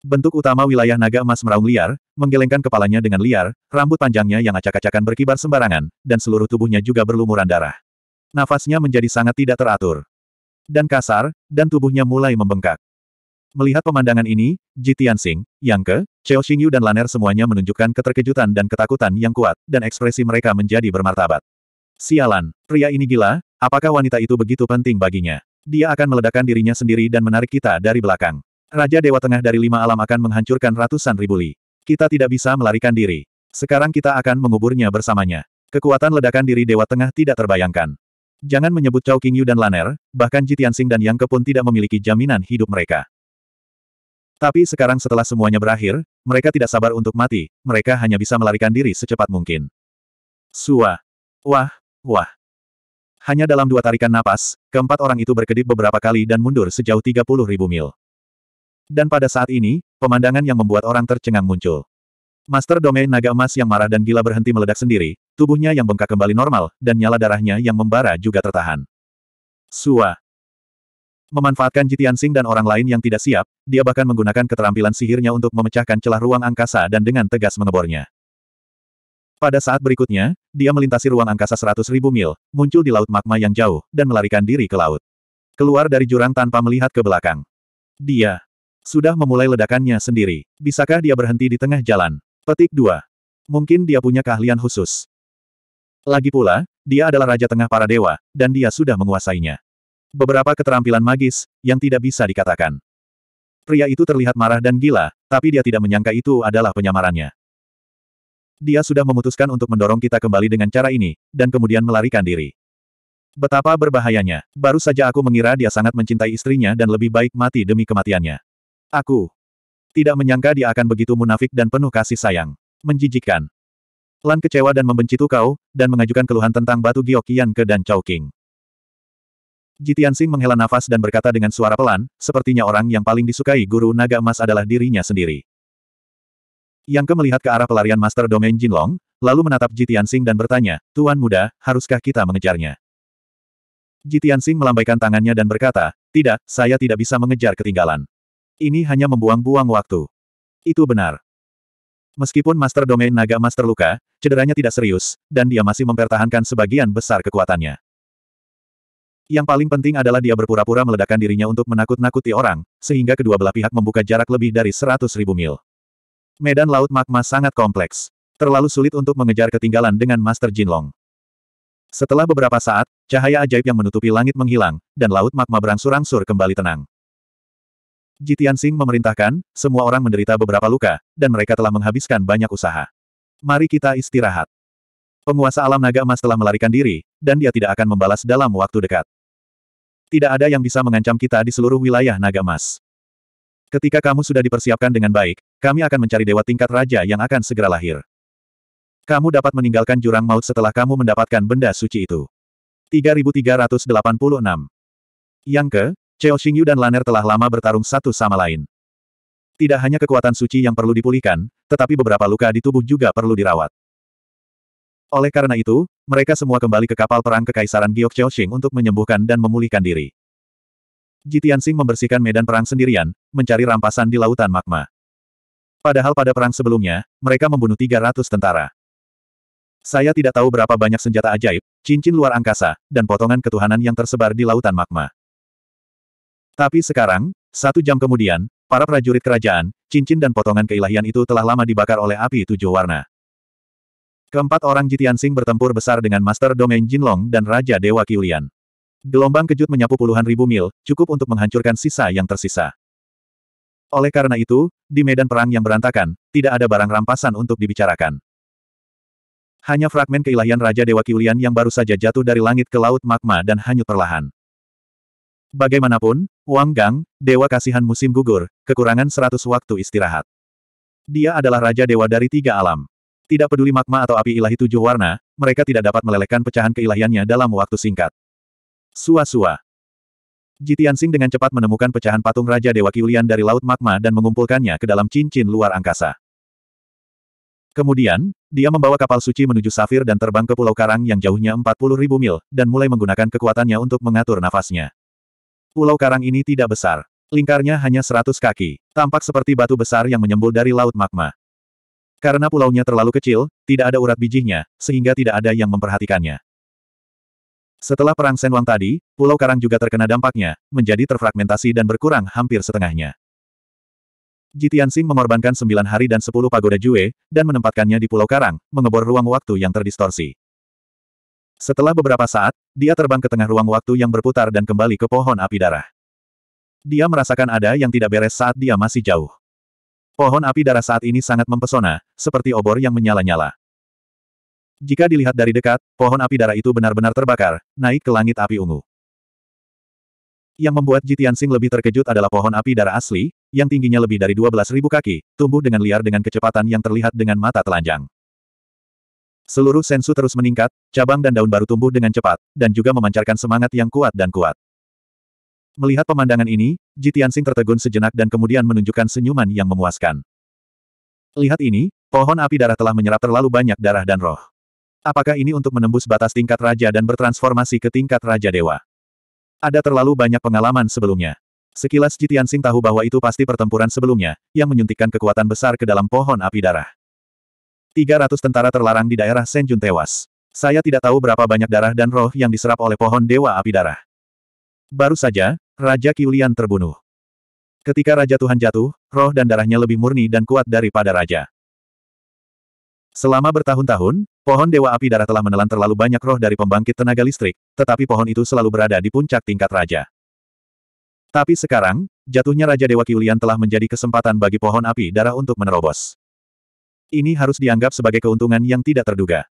Bentuk utama wilayah naga emas meraung liar, menggelengkan kepalanya dengan liar, rambut panjangnya yang acak-acakan berkibar sembarangan, dan seluruh tubuhnya juga berlumuran darah. Nafasnya menjadi sangat tidak teratur. Dan kasar, dan tubuhnya mulai membengkak. Melihat pemandangan ini, Ji Tianxing, Yang Ke, Cheo Xingyu dan Laner semuanya menunjukkan keterkejutan dan ketakutan yang kuat, dan ekspresi mereka menjadi bermartabat. Sialan, pria ini gila, apakah wanita itu begitu penting baginya? Dia akan meledakkan dirinya sendiri dan menarik kita dari belakang. Raja Dewa Tengah dari lima alam akan menghancurkan ratusan ribu li. Kita tidak bisa melarikan diri. Sekarang kita akan menguburnya bersamanya. Kekuatan ledakan diri Dewa Tengah tidak terbayangkan. Jangan menyebut Cao Qingyu dan Laner, bahkan Jitiansing dan Yang pun tidak memiliki jaminan hidup mereka. Tapi sekarang setelah semuanya berakhir, mereka tidak sabar untuk mati, mereka hanya bisa melarikan diri secepat mungkin. Sua. Wah, wah. Hanya dalam dua tarikan napas, keempat orang itu berkedip beberapa kali dan mundur sejauh 30 ribu mil. Dan pada saat ini, pemandangan yang membuat orang tercengang muncul. Master Domain Naga Emas yang marah dan gila berhenti meledak sendiri, tubuhnya yang bengkak kembali normal, dan nyala darahnya yang membara juga tertahan. Sua. Memanfaatkan Jitian Sing dan orang lain yang tidak siap, dia bahkan menggunakan keterampilan sihirnya untuk memecahkan celah ruang angkasa dan dengan tegas mengebornya. Pada saat berikutnya, dia melintasi ruang angkasa 100.000 mil, muncul di laut magma yang jauh, dan melarikan diri ke laut. Keluar dari jurang tanpa melihat ke belakang. Dia sudah memulai ledakannya sendiri. Bisakah dia berhenti di tengah jalan? Petik 2. Mungkin dia punya keahlian khusus. Lagi pula, dia adalah Raja Tengah para Dewa, dan dia sudah menguasainya. Beberapa keterampilan magis, yang tidak bisa dikatakan. Pria itu terlihat marah dan gila, tapi dia tidak menyangka itu adalah penyamarannya. Dia sudah memutuskan untuk mendorong kita kembali dengan cara ini, dan kemudian melarikan diri. Betapa berbahayanya. Baru saja aku mengira dia sangat mencintai istrinya dan lebih baik mati demi kematiannya. Aku tidak menyangka dia akan begitu munafik dan penuh kasih sayang. Menjijikan. Lan kecewa dan membenci Tukau, dan mengajukan keluhan tentang batu Giokian Ke dan Chao King. Jitian Sing menghela nafas dan berkata dengan suara pelan, sepertinya orang yang paling disukai guru naga emas adalah dirinya sendiri. Yang ke melihat ke arah pelarian Master Domain Jinlong, lalu menatap Jitian Sing dan bertanya, Tuan muda, haruskah kita mengejarnya? Jitian Sing melambaikan tangannya dan berkata, tidak, saya tidak bisa mengejar ketinggalan. Ini hanya membuang-buang waktu. Itu benar. Meskipun Master Domain Naga Master luka, cederanya tidak serius, dan dia masih mempertahankan sebagian besar kekuatannya. Yang paling penting adalah dia berpura-pura meledakkan dirinya untuk menakut-nakuti orang, sehingga kedua belah pihak membuka jarak lebih dari 100.000 mil. Medan laut magma sangat kompleks. Terlalu sulit untuk mengejar ketinggalan dengan Master Jinlong. Setelah beberapa saat, cahaya ajaib yang menutupi langit menghilang, dan laut magma berangsur-angsur kembali tenang. Jitian Sing memerintahkan, semua orang menderita beberapa luka, dan mereka telah menghabiskan banyak usaha. Mari kita istirahat. Penguasa alam naga emas telah melarikan diri, dan dia tidak akan membalas dalam waktu dekat. Tidak ada yang bisa mengancam kita di seluruh wilayah naga emas. Ketika kamu sudah dipersiapkan dengan baik, kami akan mencari dewa tingkat raja yang akan segera lahir. Kamu dapat meninggalkan jurang maut setelah kamu mendapatkan benda suci itu. 3386 Yang ke, Cheo Xingyu dan Laner telah lama bertarung satu sama lain. Tidak hanya kekuatan suci yang perlu dipulihkan, tetapi beberapa luka di tubuh juga perlu dirawat. Oleh karena itu, mereka semua kembali ke kapal perang Kekaisaran Giok Xing untuk menyembuhkan dan memulihkan diri. Jitiansing membersihkan medan perang sendirian, mencari rampasan di lautan magma. Padahal pada perang sebelumnya, mereka membunuh 300 tentara. Saya tidak tahu berapa banyak senjata ajaib, cincin luar angkasa, dan potongan ketuhanan yang tersebar di lautan magma. Tapi sekarang, satu jam kemudian, para prajurit kerajaan, cincin dan potongan keilahian itu telah lama dibakar oleh api tujuh warna. Keempat orang Jitian Sing bertempur besar dengan Master Domain Jinlong dan Raja Dewa Kiulian. Gelombang kejut menyapu puluhan ribu mil, cukup untuk menghancurkan sisa yang tersisa. Oleh karena itu, di medan perang yang berantakan, tidak ada barang rampasan untuk dibicarakan. Hanya fragmen keilahian Raja Dewa Kiulian yang baru saja jatuh dari langit ke laut magma dan hanyut perlahan. Bagaimanapun, Wang Gang, Dewa Kasihan Musim Gugur, kekurangan 100 waktu istirahat. Dia adalah Raja Dewa dari tiga alam. Tidak peduli magma atau api ilahi tujuh warna, mereka tidak dapat melelehkan pecahan keilahiannya dalam waktu singkat. Sua-sua. Jitiansing dengan cepat menemukan pecahan patung Raja Dewa Kiulian dari Laut Magma dan mengumpulkannya ke dalam cincin luar angkasa. Kemudian, dia membawa kapal suci menuju Safir dan terbang ke Pulau Karang yang jauhnya 40.000 mil, dan mulai menggunakan kekuatannya untuk mengatur nafasnya. Pulau karang ini tidak besar. Lingkarnya hanya seratus kaki. Tampak seperti batu besar yang menyembul dari laut magma. Karena pulaunya terlalu kecil, tidak ada urat bijinya, sehingga tidak ada yang memperhatikannya. Setelah perang Senwang tadi, Pulau Karang juga terkena dampaknya, menjadi terfragmentasi dan berkurang hampir setengahnya. Jitiansing mengorbankan sembilan hari dan sepuluh pagoda Jue, dan menempatkannya di Pulau Karang, mengebor ruang waktu yang terdistorsi. Setelah beberapa saat, dia terbang ke tengah ruang waktu yang berputar dan kembali ke pohon api darah. Dia merasakan ada yang tidak beres saat dia masih jauh. Pohon api darah saat ini sangat mempesona, seperti obor yang menyala-nyala. Jika dilihat dari dekat, pohon api darah itu benar-benar terbakar, naik ke langit api ungu. Yang membuat Jitian Sing lebih terkejut adalah pohon api darah asli, yang tingginya lebih dari 12.000 kaki, tumbuh dengan liar dengan kecepatan yang terlihat dengan mata telanjang. Seluruh sensu terus meningkat, cabang dan daun baru tumbuh dengan cepat, dan juga memancarkan semangat yang kuat dan kuat. Melihat pemandangan ini, Jitiansing tertegun sejenak dan kemudian menunjukkan senyuman yang memuaskan. Lihat ini, pohon api darah telah menyerap terlalu banyak darah dan roh. Apakah ini untuk menembus batas tingkat raja dan bertransformasi ke tingkat raja dewa? Ada terlalu banyak pengalaman sebelumnya. Sekilas Jitiansing tahu bahwa itu pasti pertempuran sebelumnya, yang menyuntikkan kekuatan besar ke dalam pohon api darah. 300 tentara terlarang di daerah Senjun tewas. Saya tidak tahu berapa banyak darah dan roh yang diserap oleh pohon Dewa Api Darah. Baru saja, Raja Kiulian terbunuh. Ketika Raja Tuhan jatuh, roh dan darahnya lebih murni dan kuat daripada Raja. Selama bertahun-tahun, pohon Dewa Api Darah telah menelan terlalu banyak roh dari pembangkit tenaga listrik, tetapi pohon itu selalu berada di puncak tingkat Raja. Tapi sekarang, jatuhnya Raja Dewa Kiulian telah menjadi kesempatan bagi pohon api darah untuk menerobos. Ini harus dianggap sebagai keuntungan yang tidak terduga.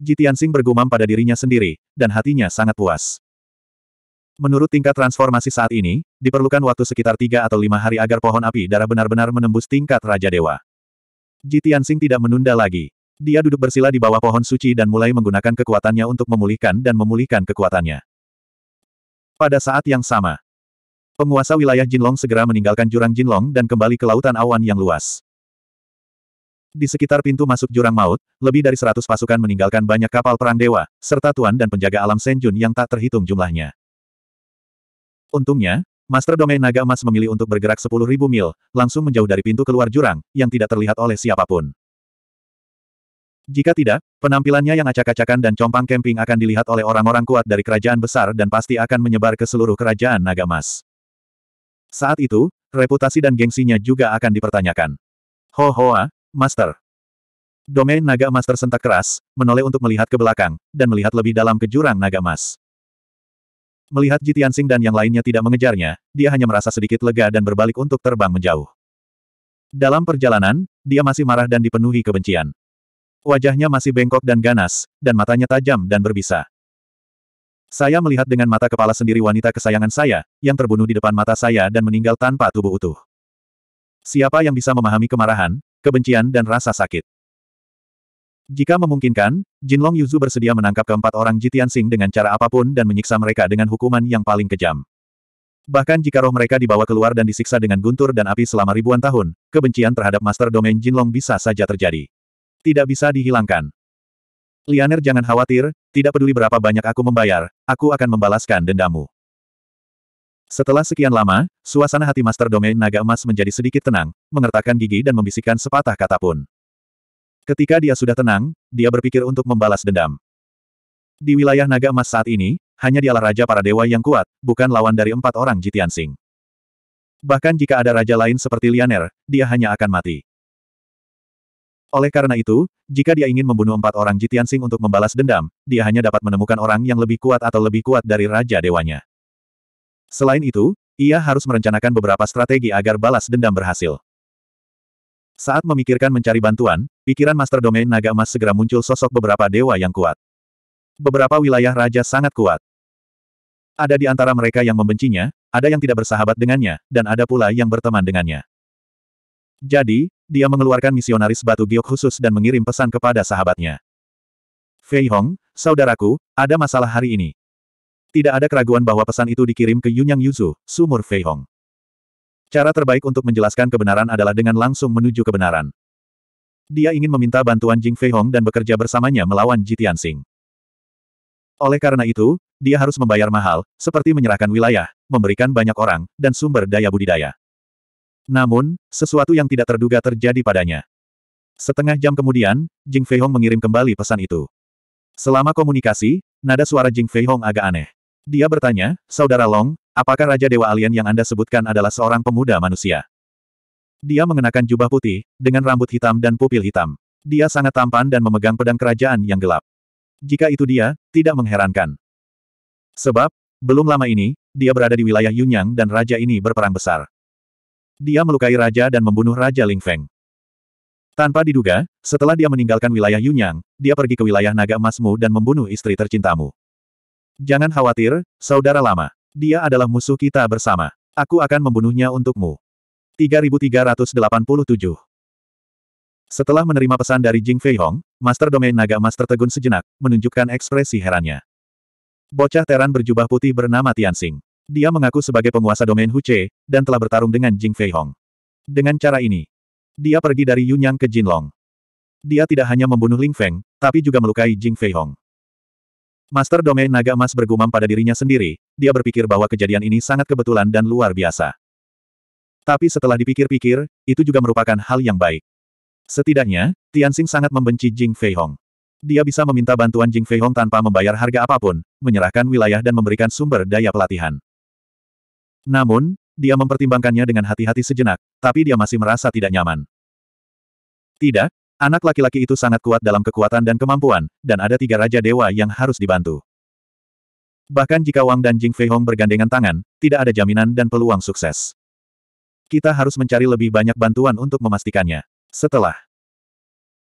Jitiansing bergumam pada dirinya sendiri, dan hatinya sangat puas. Menurut tingkat transformasi saat ini, diperlukan waktu sekitar tiga atau lima hari agar pohon api darah benar-benar menembus tingkat Raja Dewa. Jitiansing tidak menunda lagi. Dia duduk bersila di bawah pohon suci dan mulai menggunakan kekuatannya untuk memulihkan dan memulihkan kekuatannya. Pada saat yang sama, penguasa wilayah Jinlong segera meninggalkan jurang Jinlong dan kembali ke lautan awan yang luas. Di sekitar pintu masuk jurang maut, lebih dari seratus pasukan meninggalkan banyak kapal perang dewa, serta tuan dan penjaga alam Senjun yang tak terhitung jumlahnya. Untungnya, Master Domain Naga Emas memilih untuk bergerak sepuluh ribu mil, langsung menjauh dari pintu keluar jurang, yang tidak terlihat oleh siapapun. Jika tidak, penampilannya yang acak-acakan dan compang camping akan dilihat oleh orang-orang kuat dari kerajaan besar dan pasti akan menyebar ke seluruh kerajaan Naga Emas. Saat itu, reputasi dan gengsinya juga akan dipertanyakan. Ho Hoa, Master. Domain naga emas tersentak keras, menoleh untuk melihat ke belakang, dan melihat lebih dalam ke jurang naga emas. Melihat Jitiansing dan yang lainnya tidak mengejarnya, dia hanya merasa sedikit lega dan berbalik untuk terbang menjauh. Dalam perjalanan, dia masih marah dan dipenuhi kebencian. Wajahnya masih bengkok dan ganas, dan matanya tajam dan berbisa. Saya melihat dengan mata kepala sendiri wanita kesayangan saya, yang terbunuh di depan mata saya dan meninggal tanpa tubuh utuh. Siapa yang bisa memahami kemarahan, kebencian dan rasa sakit. Jika memungkinkan, Jin Long Yuzu bersedia menangkap keempat orang Jitian Sing dengan cara apapun dan menyiksa mereka dengan hukuman yang paling kejam. Bahkan jika roh mereka dibawa keluar dan disiksa dengan guntur dan api selama ribuan tahun, kebencian terhadap Master Domain Long bisa saja terjadi. Tidak bisa dihilangkan. Lianer jangan khawatir, tidak peduli berapa banyak aku membayar, aku akan membalaskan dendamu. Setelah sekian lama, suasana hati Master Domain Naga Emas menjadi sedikit tenang, mengertakkan gigi dan membisikkan sepatah kata pun. Ketika dia sudah tenang, dia berpikir untuk membalas dendam. Di wilayah Naga Emas saat ini, hanya dialah Raja para Dewa yang kuat, bukan lawan dari empat orang Jitian Sing. Bahkan jika ada raja lain seperti Lianer, dia hanya akan mati. Oleh karena itu, jika dia ingin membunuh empat orang Jitian Sing untuk membalas dendam, dia hanya dapat menemukan orang yang lebih kuat atau lebih kuat dari Raja Dewanya. Selain itu, ia harus merencanakan beberapa strategi agar balas dendam berhasil. Saat memikirkan mencari bantuan, pikiran Master Domain Naga Emas segera muncul sosok beberapa dewa yang kuat. Beberapa wilayah raja sangat kuat. Ada di antara mereka yang membencinya, ada yang tidak bersahabat dengannya, dan ada pula yang berteman dengannya. Jadi, dia mengeluarkan misionaris batu giok khusus dan mengirim pesan kepada sahabatnya. Fei Hong, saudaraku, ada masalah hari ini. Tidak ada keraguan bahwa pesan itu dikirim ke Yunyang Yuzu, sumur Feihong. Cara terbaik untuk menjelaskan kebenaran adalah dengan langsung menuju kebenaran. Dia ingin meminta bantuan Jing Feihong dan bekerja bersamanya melawan Jitian Sing. Oleh karena itu, dia harus membayar mahal, seperti menyerahkan wilayah, memberikan banyak orang, dan sumber daya budidaya. Namun, sesuatu yang tidak terduga terjadi padanya. Setengah jam kemudian, Jing Feihong mengirim kembali pesan itu. Selama komunikasi, nada suara Jing Feihong agak aneh. Dia bertanya, Saudara Long, apakah Raja Dewa Alien yang Anda sebutkan adalah seorang pemuda manusia? Dia mengenakan jubah putih, dengan rambut hitam dan pupil hitam. Dia sangat tampan dan memegang pedang kerajaan yang gelap. Jika itu dia, tidak mengherankan. Sebab, belum lama ini, dia berada di wilayah Yunyang dan raja ini berperang besar. Dia melukai raja dan membunuh Raja Ling Feng. Tanpa diduga, setelah dia meninggalkan wilayah Yunyang, dia pergi ke wilayah naga emasmu dan membunuh istri tercintamu. Jangan khawatir, saudara lama. Dia adalah musuh kita bersama. Aku akan membunuhnya untukmu. 3387 Setelah menerima pesan dari Jing Fei Hong, Master Domain Naga Master Tegun sejenak, menunjukkan ekspresi herannya. Bocah Teran berjubah putih bernama Tianxing. Dia mengaku sebagai penguasa domain Huche, dan telah bertarung dengan Jing Fei Hong. Dengan cara ini, dia pergi dari Yunyang ke Jinlong. Dia tidak hanya membunuh Ling Feng, tapi juga melukai Jing Fei Hong. Master Domain Naga Emas bergumam pada dirinya sendiri, dia berpikir bahwa kejadian ini sangat kebetulan dan luar biasa. Tapi setelah dipikir-pikir, itu juga merupakan hal yang baik. Setidaknya, Tianxing sangat membenci Jing Feihong. Dia bisa meminta bantuan Jing Feihong tanpa membayar harga apapun, menyerahkan wilayah dan memberikan sumber daya pelatihan. Namun, dia mempertimbangkannya dengan hati-hati sejenak, tapi dia masih merasa tidak nyaman. Tidak, Anak laki-laki itu sangat kuat dalam kekuatan dan kemampuan, dan ada tiga raja dewa yang harus dibantu. Bahkan jika Wang dan Jing Fei Hong bergandengan tangan, tidak ada jaminan dan peluang sukses. Kita harus mencari lebih banyak bantuan untuk memastikannya. Setelah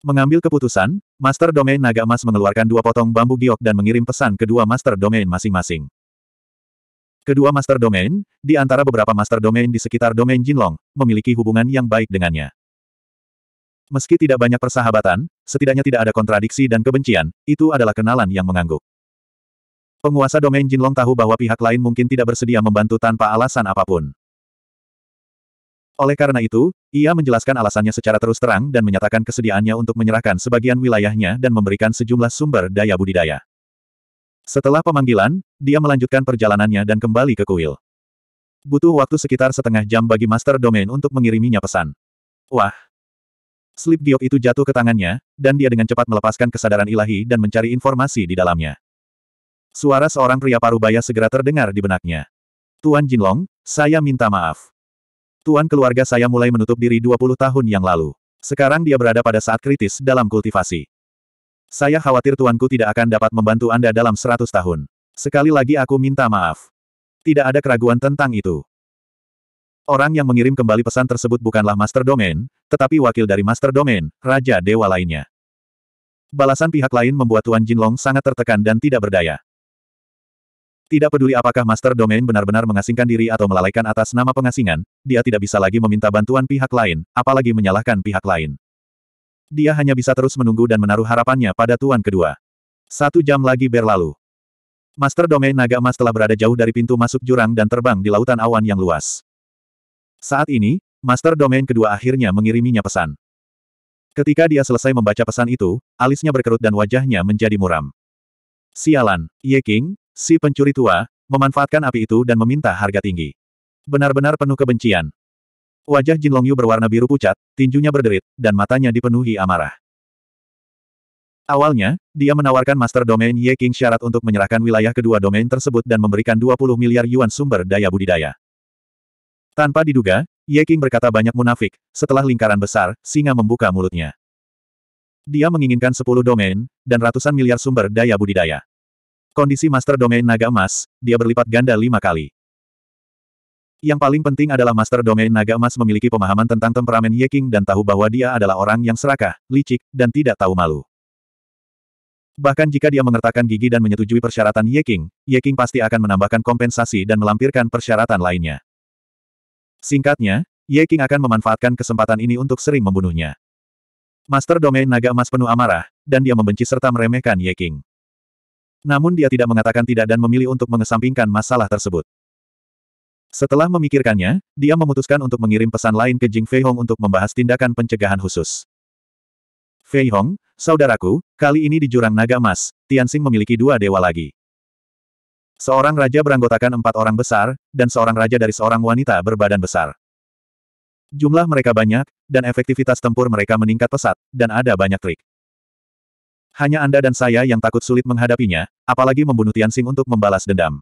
mengambil keputusan, Master Domain Naga Emas mengeluarkan dua potong bambu giok dan mengirim pesan kedua Master Domain masing-masing. Kedua Master Domain, di antara beberapa Master Domain di sekitar Domain Jinlong, memiliki hubungan yang baik dengannya. Meski tidak banyak persahabatan, setidaknya tidak ada kontradiksi dan kebencian, itu adalah kenalan yang mengangguk. Penguasa domain Jinlong tahu bahwa pihak lain mungkin tidak bersedia membantu tanpa alasan apapun. Oleh karena itu, ia menjelaskan alasannya secara terus terang dan menyatakan kesediaannya untuk menyerahkan sebagian wilayahnya dan memberikan sejumlah sumber daya budidaya. Setelah pemanggilan, dia melanjutkan perjalanannya dan kembali ke kuil. Butuh waktu sekitar setengah jam bagi Master Domain untuk mengiriminya pesan. Wah, Slip giok itu jatuh ke tangannya, dan dia dengan cepat melepaskan kesadaran ilahi dan mencari informasi di dalamnya. Suara seorang pria parubaya segera terdengar di benaknya. Tuan Jinlong, saya minta maaf. Tuan keluarga saya mulai menutup diri 20 tahun yang lalu. Sekarang dia berada pada saat kritis dalam kultivasi. Saya khawatir tuanku tidak akan dapat membantu Anda dalam 100 tahun. Sekali lagi aku minta maaf. Tidak ada keraguan tentang itu. Orang yang mengirim kembali pesan tersebut bukanlah Master Domain, tetapi wakil dari Master Domain, Raja Dewa lainnya. Balasan pihak lain membuat Tuan Jinlong sangat tertekan dan tidak berdaya. Tidak peduli apakah Master Domain benar-benar mengasingkan diri atau melalaikan atas nama pengasingan, dia tidak bisa lagi meminta bantuan pihak lain, apalagi menyalahkan pihak lain. Dia hanya bisa terus menunggu dan menaruh harapannya pada Tuan kedua. Satu jam lagi berlalu. Master Domain Naga Emas telah berada jauh dari pintu masuk jurang dan terbang di lautan awan yang luas. Saat ini, Master Domain kedua akhirnya mengiriminya pesan. Ketika dia selesai membaca pesan itu, alisnya berkerut dan wajahnya menjadi muram. Sialan, Ye King, si pencuri tua, memanfaatkan api itu dan meminta harga tinggi. Benar-benar penuh kebencian. Wajah Jin Longyu berwarna biru pucat, tinjunya berderit, dan matanya dipenuhi amarah. Awalnya, dia menawarkan Master Domain Ye King syarat untuk menyerahkan wilayah kedua domain tersebut dan memberikan 20 miliar yuan sumber daya budidaya. Tanpa diduga, Ye King berkata banyak munafik, setelah lingkaran besar, singa membuka mulutnya. Dia menginginkan sepuluh domain, dan ratusan miliar sumber daya budidaya. Kondisi master domain naga emas, dia berlipat ganda lima kali. Yang paling penting adalah master domain naga emas memiliki pemahaman tentang temperamen Ye King dan tahu bahwa dia adalah orang yang serakah, licik, dan tidak tahu malu. Bahkan jika dia mengertakkan gigi dan menyetujui persyaratan Ye King, Ye King pasti akan menambahkan kompensasi dan melampirkan persyaratan lainnya. Singkatnya, Ye King akan memanfaatkan kesempatan ini untuk sering membunuhnya. Master Domain Naga Emas penuh amarah, dan dia membenci serta meremehkan Ye King. Namun dia tidak mengatakan tidak dan memilih untuk mengesampingkan masalah tersebut. Setelah memikirkannya, dia memutuskan untuk mengirim pesan lain ke Jing Fei Hong untuk membahas tindakan pencegahan khusus. Fei Hong, saudaraku, kali ini di jurang naga emas, Tianxing memiliki dua dewa lagi. Seorang raja beranggotakan empat orang besar, dan seorang raja dari seorang wanita berbadan besar. Jumlah mereka banyak, dan efektivitas tempur mereka meningkat pesat, dan ada banyak trik. Hanya Anda dan saya yang takut sulit menghadapinya, apalagi membunuh Tianxing untuk membalas dendam.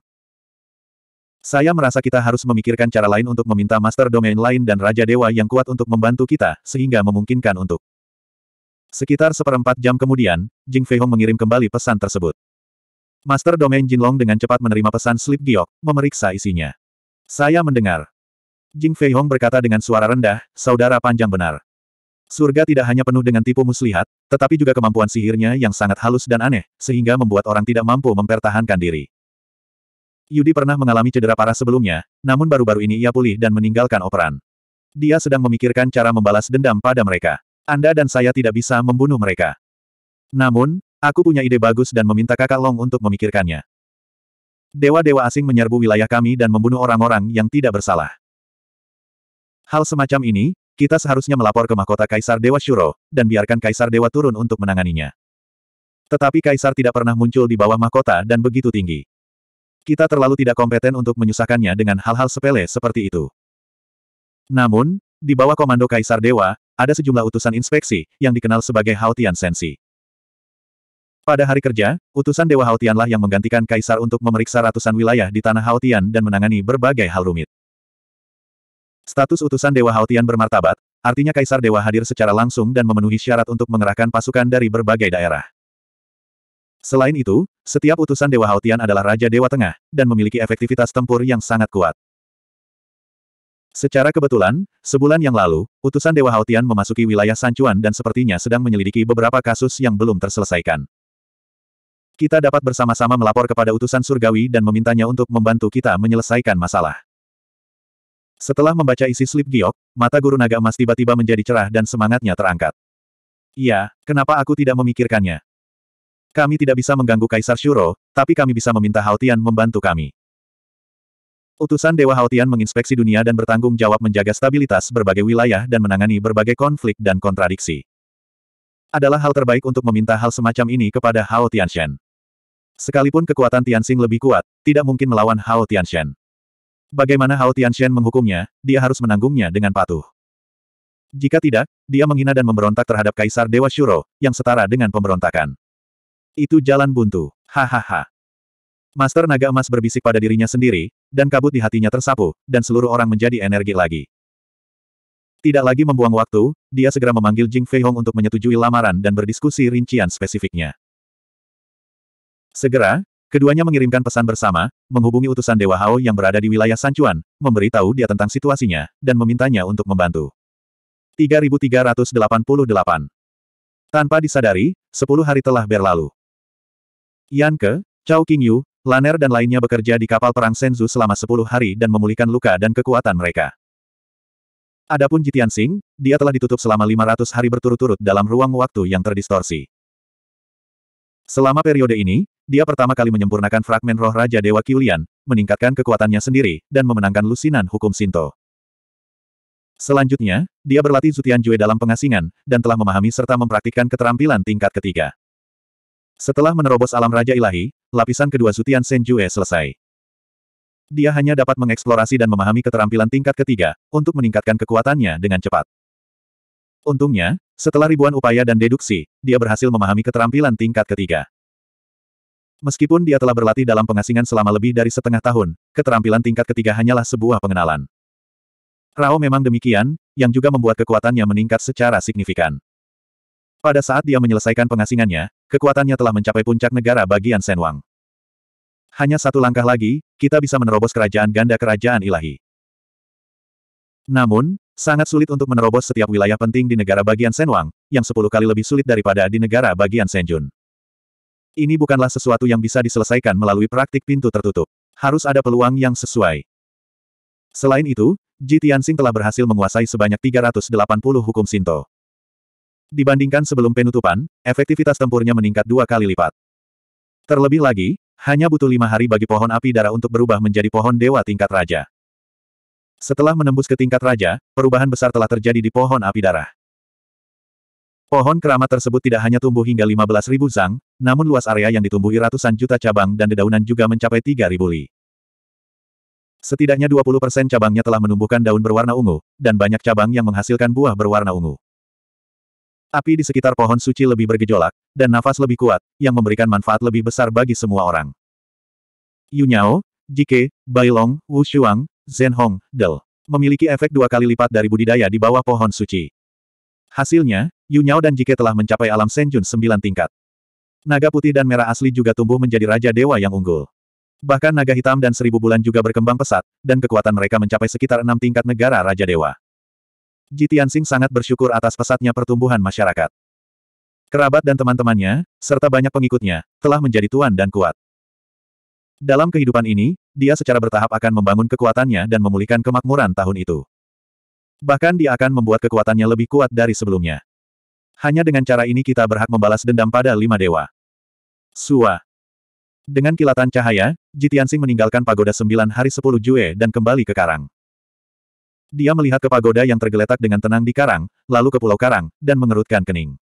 Saya merasa kita harus memikirkan cara lain untuk meminta Master Domain lain dan Raja Dewa yang kuat untuk membantu kita, sehingga memungkinkan untuk. Sekitar seperempat jam kemudian, Jing Feihong mengirim kembali pesan tersebut. Master Domain Jinlong dengan cepat menerima pesan slip giok, memeriksa isinya. Saya mendengar. Jing Feihong berkata dengan suara rendah, saudara panjang benar. Surga tidak hanya penuh dengan tipu muslihat, tetapi juga kemampuan sihirnya yang sangat halus dan aneh, sehingga membuat orang tidak mampu mempertahankan diri. Yudi pernah mengalami cedera parah sebelumnya, namun baru-baru ini ia pulih dan meninggalkan operan. Dia sedang memikirkan cara membalas dendam pada mereka. Anda dan saya tidak bisa membunuh mereka. Namun, Aku punya ide bagus dan meminta kakak Long untuk memikirkannya. Dewa-dewa asing menyerbu wilayah kami dan membunuh orang-orang yang tidak bersalah. Hal semacam ini, kita seharusnya melapor ke mahkota Kaisar Dewa Shuro, dan biarkan Kaisar Dewa turun untuk menanganinya. Tetapi Kaisar tidak pernah muncul di bawah mahkota dan begitu tinggi. Kita terlalu tidak kompeten untuk menyusahkannya dengan hal-hal sepele seperti itu. Namun, di bawah komando Kaisar Dewa, ada sejumlah utusan inspeksi, yang dikenal sebagai Haotian Sensi. Pada hari kerja, utusan Dewa Haotianlah yang menggantikan Kaisar untuk memeriksa ratusan wilayah di Tanah Haotian dan menangani berbagai hal rumit. Status utusan Dewa Haotian bermartabat, artinya Kaisar Dewa hadir secara langsung dan memenuhi syarat untuk mengerahkan pasukan dari berbagai daerah. Selain itu, setiap utusan Dewa Haotian adalah Raja Dewa Tengah, dan memiliki efektivitas tempur yang sangat kuat. Secara kebetulan, sebulan yang lalu, utusan Dewa Haotian memasuki wilayah Sancuan dan sepertinya sedang menyelidiki beberapa kasus yang belum terselesaikan. Kita dapat bersama-sama melapor kepada utusan surgawi dan memintanya untuk membantu kita menyelesaikan masalah. Setelah membaca isi slip giok, mata guru naga emas tiba-tiba menjadi cerah dan semangatnya terangkat. Iya, kenapa aku tidak memikirkannya? Kami tidak bisa mengganggu Kaisar Shuro, tapi kami bisa meminta Haotian membantu kami. Utusan Dewa Haotian menginspeksi dunia dan bertanggung jawab menjaga stabilitas berbagai wilayah dan menangani berbagai konflik dan kontradiksi. Adalah hal terbaik untuk meminta hal semacam ini kepada Haotian Shen. Sekalipun kekuatan Tianxing lebih kuat, tidak mungkin melawan Hao Tianxian. Bagaimana Hao Tianxian menghukumnya, dia harus menanggungnya dengan patuh. Jika tidak, dia menghina dan memberontak terhadap Kaisar Dewa Shuro, yang setara dengan pemberontakan. Itu jalan buntu. Hahaha. Master Naga Emas berbisik pada dirinya sendiri, dan kabut di hatinya tersapu, dan seluruh orang menjadi energi lagi. Tidak lagi membuang waktu, dia segera memanggil Jing Feihong untuk menyetujui lamaran dan berdiskusi rincian spesifiknya. Segera, keduanya mengirimkan pesan bersama, menghubungi utusan Dewa Hao yang berada di wilayah Sancuan, memberitahu dia tentang situasinya, dan memintanya untuk membantu. 3388 Tanpa disadari, 10 hari telah berlalu. Yanke, Chao Yu, Laner dan lainnya bekerja di kapal perang Senzu selama 10 hari dan memulihkan luka dan kekuatan mereka. Adapun Jitian Sing, dia telah ditutup selama 500 hari berturut-turut dalam ruang waktu yang terdistorsi. Selama periode ini, dia pertama kali menyempurnakan fragmen roh Raja Dewa Kiulian, meningkatkan kekuatannya sendiri, dan memenangkan lusinan hukum Sinto. Selanjutnya, dia berlatih Zutian Jue dalam pengasingan, dan telah memahami serta mempraktikkan keterampilan tingkat ketiga. Setelah menerobos alam Raja Ilahi, lapisan kedua Zutian Sen Jue selesai. Dia hanya dapat mengeksplorasi dan memahami keterampilan tingkat ketiga, untuk meningkatkan kekuatannya dengan cepat. Untungnya, setelah ribuan upaya dan deduksi, dia berhasil memahami keterampilan tingkat ketiga. Meskipun dia telah berlatih dalam pengasingan selama lebih dari setengah tahun, keterampilan tingkat ketiga hanyalah sebuah pengenalan. Rao memang demikian, yang juga membuat kekuatannya meningkat secara signifikan. Pada saat dia menyelesaikan pengasingannya, kekuatannya telah mencapai puncak negara bagian Senwang. Hanya satu langkah lagi, kita bisa menerobos kerajaan ganda kerajaan ilahi. Namun, sangat sulit untuk menerobos setiap wilayah penting di negara bagian Senwang, yang sepuluh kali lebih sulit daripada di negara bagian Senjun. Ini bukanlah sesuatu yang bisa diselesaikan melalui praktik pintu tertutup. Harus ada peluang yang sesuai. Selain itu, Ji Tianxing telah berhasil menguasai sebanyak 380 hukum Sinto. Dibandingkan sebelum penutupan, efektivitas tempurnya meningkat dua kali lipat. Terlebih lagi, hanya butuh lima hari bagi pohon api darah untuk berubah menjadi pohon dewa tingkat raja. Setelah menembus ke tingkat raja, perubahan besar telah terjadi di pohon api darah. Pohon keramat tersebut tidak hanya tumbuh hingga 15.000 zang, namun luas area yang ditumbuhi ratusan juta cabang dan dedaunan juga mencapai 3.000 li. Setidaknya 20% cabangnya telah menumbuhkan daun berwarna ungu, dan banyak cabang yang menghasilkan buah berwarna ungu. Api di sekitar pohon suci lebih bergejolak, dan nafas lebih kuat, yang memberikan manfaat lebih besar bagi semua orang. Yunyao, Jike, Bailong, Wushuang, Zhenhong, Del. Memiliki efek dua kali lipat dari budidaya di bawah pohon suci. Hasilnya, Yu Nyao dan Jike telah mencapai alam Senjun sembilan tingkat. Naga putih dan merah asli juga tumbuh menjadi raja dewa yang unggul. Bahkan naga hitam dan seribu bulan juga berkembang pesat, dan kekuatan mereka mencapai sekitar enam tingkat negara raja dewa. Ji Tianxing sangat bersyukur atas pesatnya pertumbuhan masyarakat. Kerabat dan teman-temannya, serta banyak pengikutnya, telah menjadi tuan dan kuat. Dalam kehidupan ini, dia secara bertahap akan membangun kekuatannya dan memulihkan kemakmuran tahun itu. Bahkan dia akan membuat kekuatannya lebih kuat dari sebelumnya. Hanya dengan cara ini kita berhak membalas dendam pada lima dewa. Sua. Dengan kilatan cahaya, Jitiansing meninggalkan pagoda sembilan hari sepuluh Jue dan kembali ke karang. Dia melihat ke pagoda yang tergeletak dengan tenang di karang, lalu ke pulau karang, dan mengerutkan kening.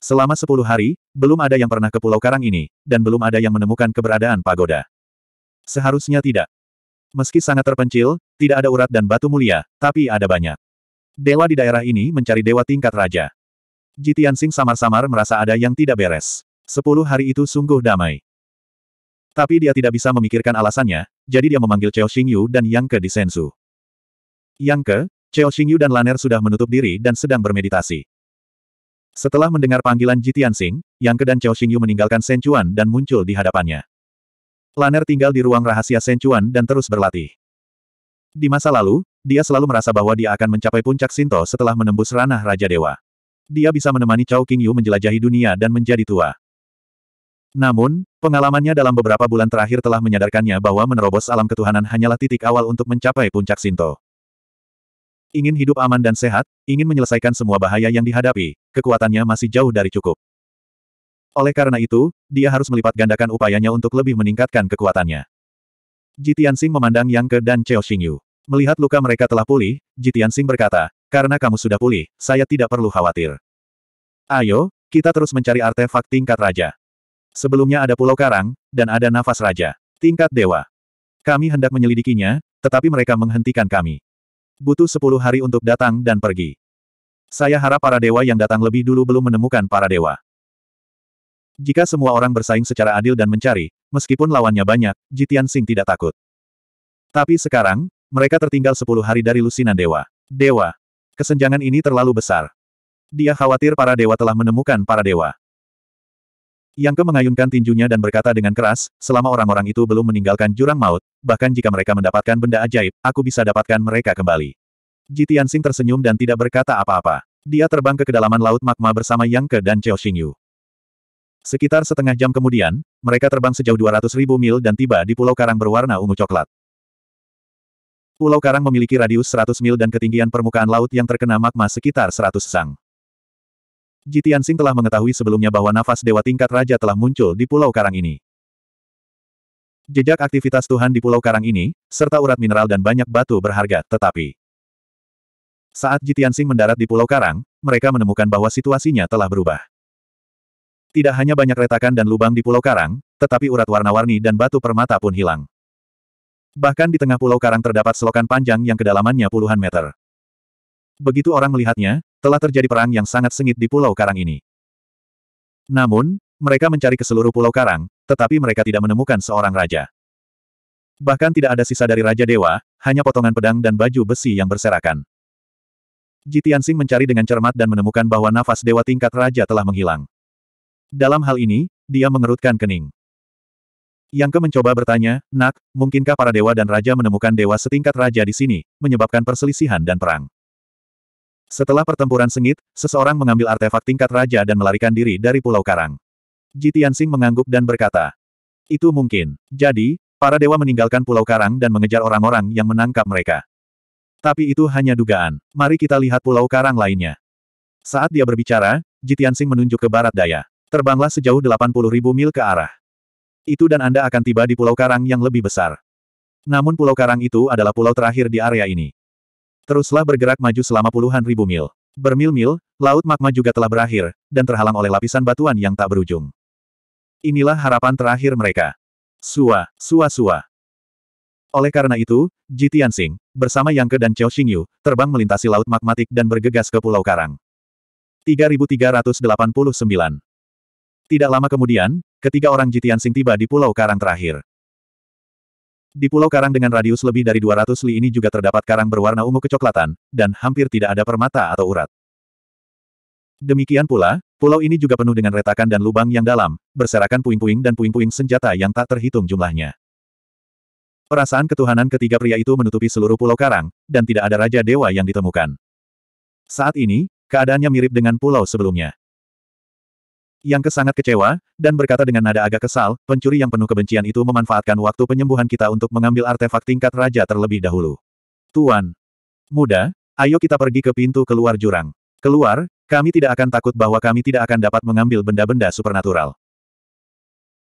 Selama sepuluh hari, belum ada yang pernah ke pulau karang ini, dan belum ada yang menemukan keberadaan pagoda. Seharusnya tidak. Meski sangat terpencil, tidak ada urat dan batu mulia, tapi ada banyak. Dewa di daerah ini mencari dewa tingkat raja. Jitian Sing samar-samar merasa ada yang tidak beres. Sepuluh hari itu sungguh damai. Tapi dia tidak bisa memikirkan alasannya, jadi dia memanggil Cheo Xingyu dan Yang Ke di Sensu. Yang Ke, Cheo Xingyu dan Laner sudah menutup diri dan sedang bermeditasi. Setelah mendengar panggilan Jitian Sing, Yang Ke dan Cheo Xingyu meninggalkan Sencuan dan muncul di hadapannya. Laner tinggal di ruang rahasia Sencuan dan terus berlatih. Di masa lalu, dia selalu merasa bahwa dia akan mencapai puncak Sinto setelah menembus ranah Raja Dewa. Dia bisa menemani Chao Yu menjelajahi dunia dan menjadi tua. Namun, pengalamannya dalam beberapa bulan terakhir telah menyadarkannya bahwa menerobos alam ketuhanan hanyalah titik awal untuk mencapai puncak Sinto. Ingin hidup aman dan sehat, ingin menyelesaikan semua bahaya yang dihadapi, kekuatannya masih jauh dari cukup. Oleh karena itu, dia harus melipat gandakan upayanya untuk lebih meningkatkan kekuatannya. Ji Tianxing memandang Yang Ke dan Cheo Xingyu. Melihat luka mereka telah pulih, Ji Tianxing berkata, karena kamu sudah pulih, saya tidak perlu khawatir. Ayo, kita terus mencari artefak tingkat raja. Sebelumnya ada Pulau Karang, dan ada Nafas Raja. Tingkat Dewa. Kami hendak menyelidikinya, tetapi mereka menghentikan kami. Butuh sepuluh hari untuk datang dan pergi. Saya harap para dewa yang datang lebih dulu belum menemukan para dewa. Jika semua orang bersaing secara adil dan mencari, Meskipun lawannya banyak, Jitian Sing tidak takut. Tapi sekarang, mereka tertinggal sepuluh hari dari lusinan dewa. Dewa. Kesenjangan ini terlalu besar. Dia khawatir para dewa telah menemukan para dewa. Yang ke mengayunkan tinjunya dan berkata dengan keras, selama orang-orang itu belum meninggalkan jurang maut, bahkan jika mereka mendapatkan benda ajaib, aku bisa dapatkan mereka kembali. Jitian Sing tersenyum dan tidak berkata apa-apa. Dia terbang ke kedalaman laut magma bersama Yang Ke dan Cheo Xingyu. Sekitar setengah jam kemudian, mereka terbang sejauh 200 ribu mil dan tiba di Pulau Karang berwarna ungu coklat. Pulau Karang memiliki radius 100 mil dan ketinggian permukaan laut yang terkena magma sekitar 100 sang. Jitian Sing telah mengetahui sebelumnya bahwa nafas dewa tingkat raja telah muncul di Pulau Karang ini. Jejak aktivitas Tuhan di Pulau Karang ini, serta urat mineral dan banyak batu berharga, tetapi... Saat Jitian Sing mendarat di Pulau Karang, mereka menemukan bahwa situasinya telah berubah. Tidak hanya banyak retakan dan lubang di Pulau Karang, tetapi urat warna-warni dan batu permata pun hilang. Bahkan di tengah Pulau Karang terdapat selokan panjang yang kedalamannya puluhan meter. Begitu orang melihatnya, telah terjadi perang yang sangat sengit di Pulau Karang ini. Namun, mereka mencari ke seluruh Pulau Karang, tetapi mereka tidak menemukan seorang raja. Bahkan tidak ada sisa dari Raja Dewa, hanya potongan pedang dan baju besi yang berserakan. Jitian Sing mencari dengan cermat dan menemukan bahwa nafas Dewa tingkat Raja telah menghilang. Dalam hal ini, dia mengerutkan kening. Yang ke mencoba bertanya, Nak, mungkinkah para dewa dan raja menemukan dewa setingkat raja di sini, menyebabkan perselisihan dan perang? Setelah pertempuran sengit, seseorang mengambil artefak tingkat raja dan melarikan diri dari Pulau Karang. Jitiansing mengangguk dan berkata, Itu mungkin. Jadi, para dewa meninggalkan Pulau Karang dan mengejar orang-orang yang menangkap mereka. Tapi itu hanya dugaan. Mari kita lihat Pulau Karang lainnya. Saat dia berbicara, Jitiansing menunjuk ke barat daya. Terbanglah sejauh 80.000 mil ke arah. Itu dan Anda akan tiba di Pulau Karang yang lebih besar. Namun Pulau Karang itu adalah pulau terakhir di area ini. Teruslah bergerak maju selama puluhan ribu mil. Bermil-mil, laut magma juga telah berakhir, dan terhalang oleh lapisan batuan yang tak berujung. Inilah harapan terakhir mereka. Sua, sua sua. Oleh karena itu, Ji Tianxing, bersama Yang Ke dan Chao Xingyu, terbang melintasi laut magmatik dan bergegas ke Pulau Karang. 3389 tidak lama kemudian, ketiga orang Jitian Sing tiba di Pulau Karang terakhir. Di Pulau Karang dengan radius lebih dari 200 li ini juga terdapat karang berwarna ungu kecoklatan, dan hampir tidak ada permata atau urat. Demikian pula, pulau ini juga penuh dengan retakan dan lubang yang dalam, berserakan puing-puing dan puing-puing senjata yang tak terhitung jumlahnya. Perasaan ketuhanan ketiga pria itu menutupi seluruh pulau karang, dan tidak ada raja dewa yang ditemukan. Saat ini, keadaannya mirip dengan pulau sebelumnya. Yang sangat kecewa, dan berkata dengan nada agak kesal, pencuri yang penuh kebencian itu memanfaatkan waktu penyembuhan kita untuk mengambil artefak tingkat raja terlebih dahulu. Tuan. Muda, ayo kita pergi ke pintu keluar jurang. Keluar, kami tidak akan takut bahwa kami tidak akan dapat mengambil benda-benda supernatural.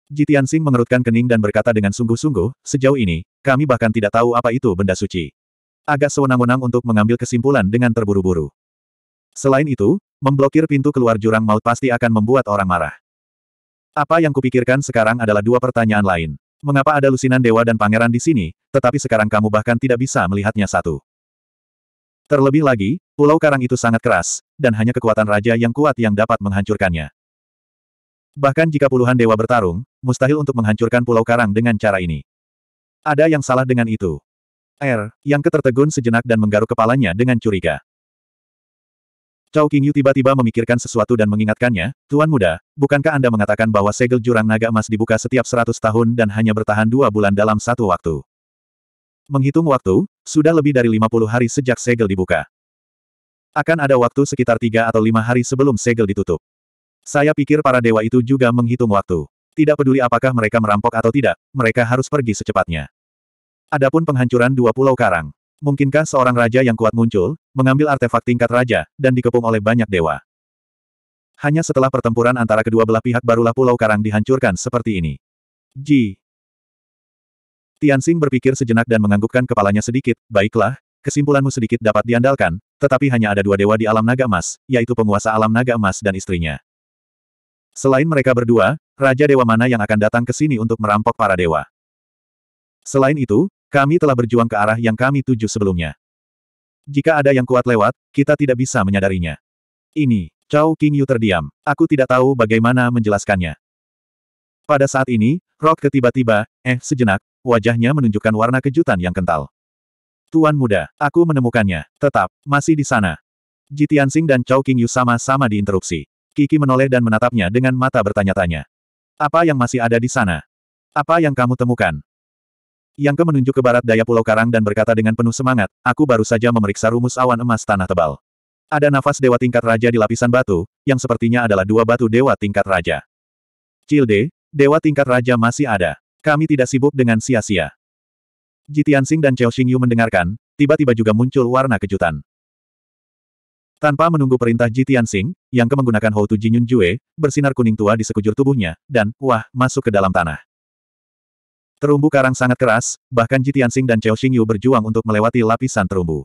Jitian Sing mengerutkan kening dan berkata dengan sungguh-sungguh, sejauh ini, kami bahkan tidak tahu apa itu benda suci. Agak sewenang-wenang untuk mengambil kesimpulan dengan terburu-buru. Selain itu, Memblokir pintu keluar jurang maut pasti akan membuat orang marah. Apa yang kupikirkan sekarang adalah dua pertanyaan lain. Mengapa ada lusinan dewa dan pangeran di sini, tetapi sekarang kamu bahkan tidak bisa melihatnya satu. Terlebih lagi, pulau karang itu sangat keras, dan hanya kekuatan raja yang kuat yang dapat menghancurkannya. Bahkan jika puluhan dewa bertarung, mustahil untuk menghancurkan pulau karang dengan cara ini. Ada yang salah dengan itu. R, er, yang ketertegun sejenak dan menggaruk kepalanya dengan curiga. Cao Qingyu tiba-tiba memikirkan sesuatu dan mengingatkannya, Tuan Muda, bukankah Anda mengatakan bahwa segel jurang naga emas dibuka setiap seratus tahun dan hanya bertahan dua bulan dalam satu waktu? Menghitung waktu, sudah lebih dari lima puluh hari sejak segel dibuka. Akan ada waktu sekitar tiga atau lima hari sebelum segel ditutup. Saya pikir para dewa itu juga menghitung waktu. Tidak peduli apakah mereka merampok atau tidak, mereka harus pergi secepatnya. Adapun penghancuran dua pulau karang. Mungkinkah seorang raja yang kuat muncul, mengambil artefak tingkat raja, dan dikepung oleh banyak dewa. Hanya setelah pertempuran antara kedua belah pihak barulah Pulau Karang dihancurkan seperti ini. Ji. Tianxing berpikir sejenak dan menganggukkan kepalanya sedikit, baiklah, kesimpulanmu sedikit dapat diandalkan, tetapi hanya ada dua dewa di alam naga emas, yaitu penguasa alam naga emas dan istrinya. Selain mereka berdua, Raja Dewa mana yang akan datang ke sini untuk merampok para dewa? Selain itu, kami telah berjuang ke arah yang kami tuju sebelumnya. Jika ada yang kuat lewat, kita tidak bisa menyadarinya. Ini, Cao King Yu terdiam. Aku tidak tahu bagaimana menjelaskannya. Pada saat ini, Rock ketiba-tiba, eh sejenak, wajahnya menunjukkan warna kejutan yang kental. Tuan muda, aku menemukannya. Tetap, masih di sana. Jitian Sing dan Cao King Yu sama-sama diinterupsi. Kiki menoleh dan menatapnya dengan mata bertanya-tanya. Apa yang masih ada di sana? Apa yang kamu temukan? Yang ke menunjuk ke barat daya Pulau Karang dan berkata dengan penuh semangat, aku baru saja memeriksa rumus awan emas tanah tebal. Ada nafas dewa tingkat raja di lapisan batu, yang sepertinya adalah dua batu dewa tingkat raja. Cilde, dewa tingkat raja masih ada. Kami tidak sibuk dengan sia-sia. Jitiansing dan Cao Xingyu mendengarkan, tiba-tiba juga muncul warna kejutan. Tanpa menunggu perintah Jitiansing, yang ke menggunakan Houtu Jinyun Jue, bersinar kuning tua di sekujur tubuhnya, dan, wah, masuk ke dalam tanah. Terumbu karang sangat keras, bahkan Jitiansing dan Cao Xingyu berjuang untuk melewati lapisan terumbu.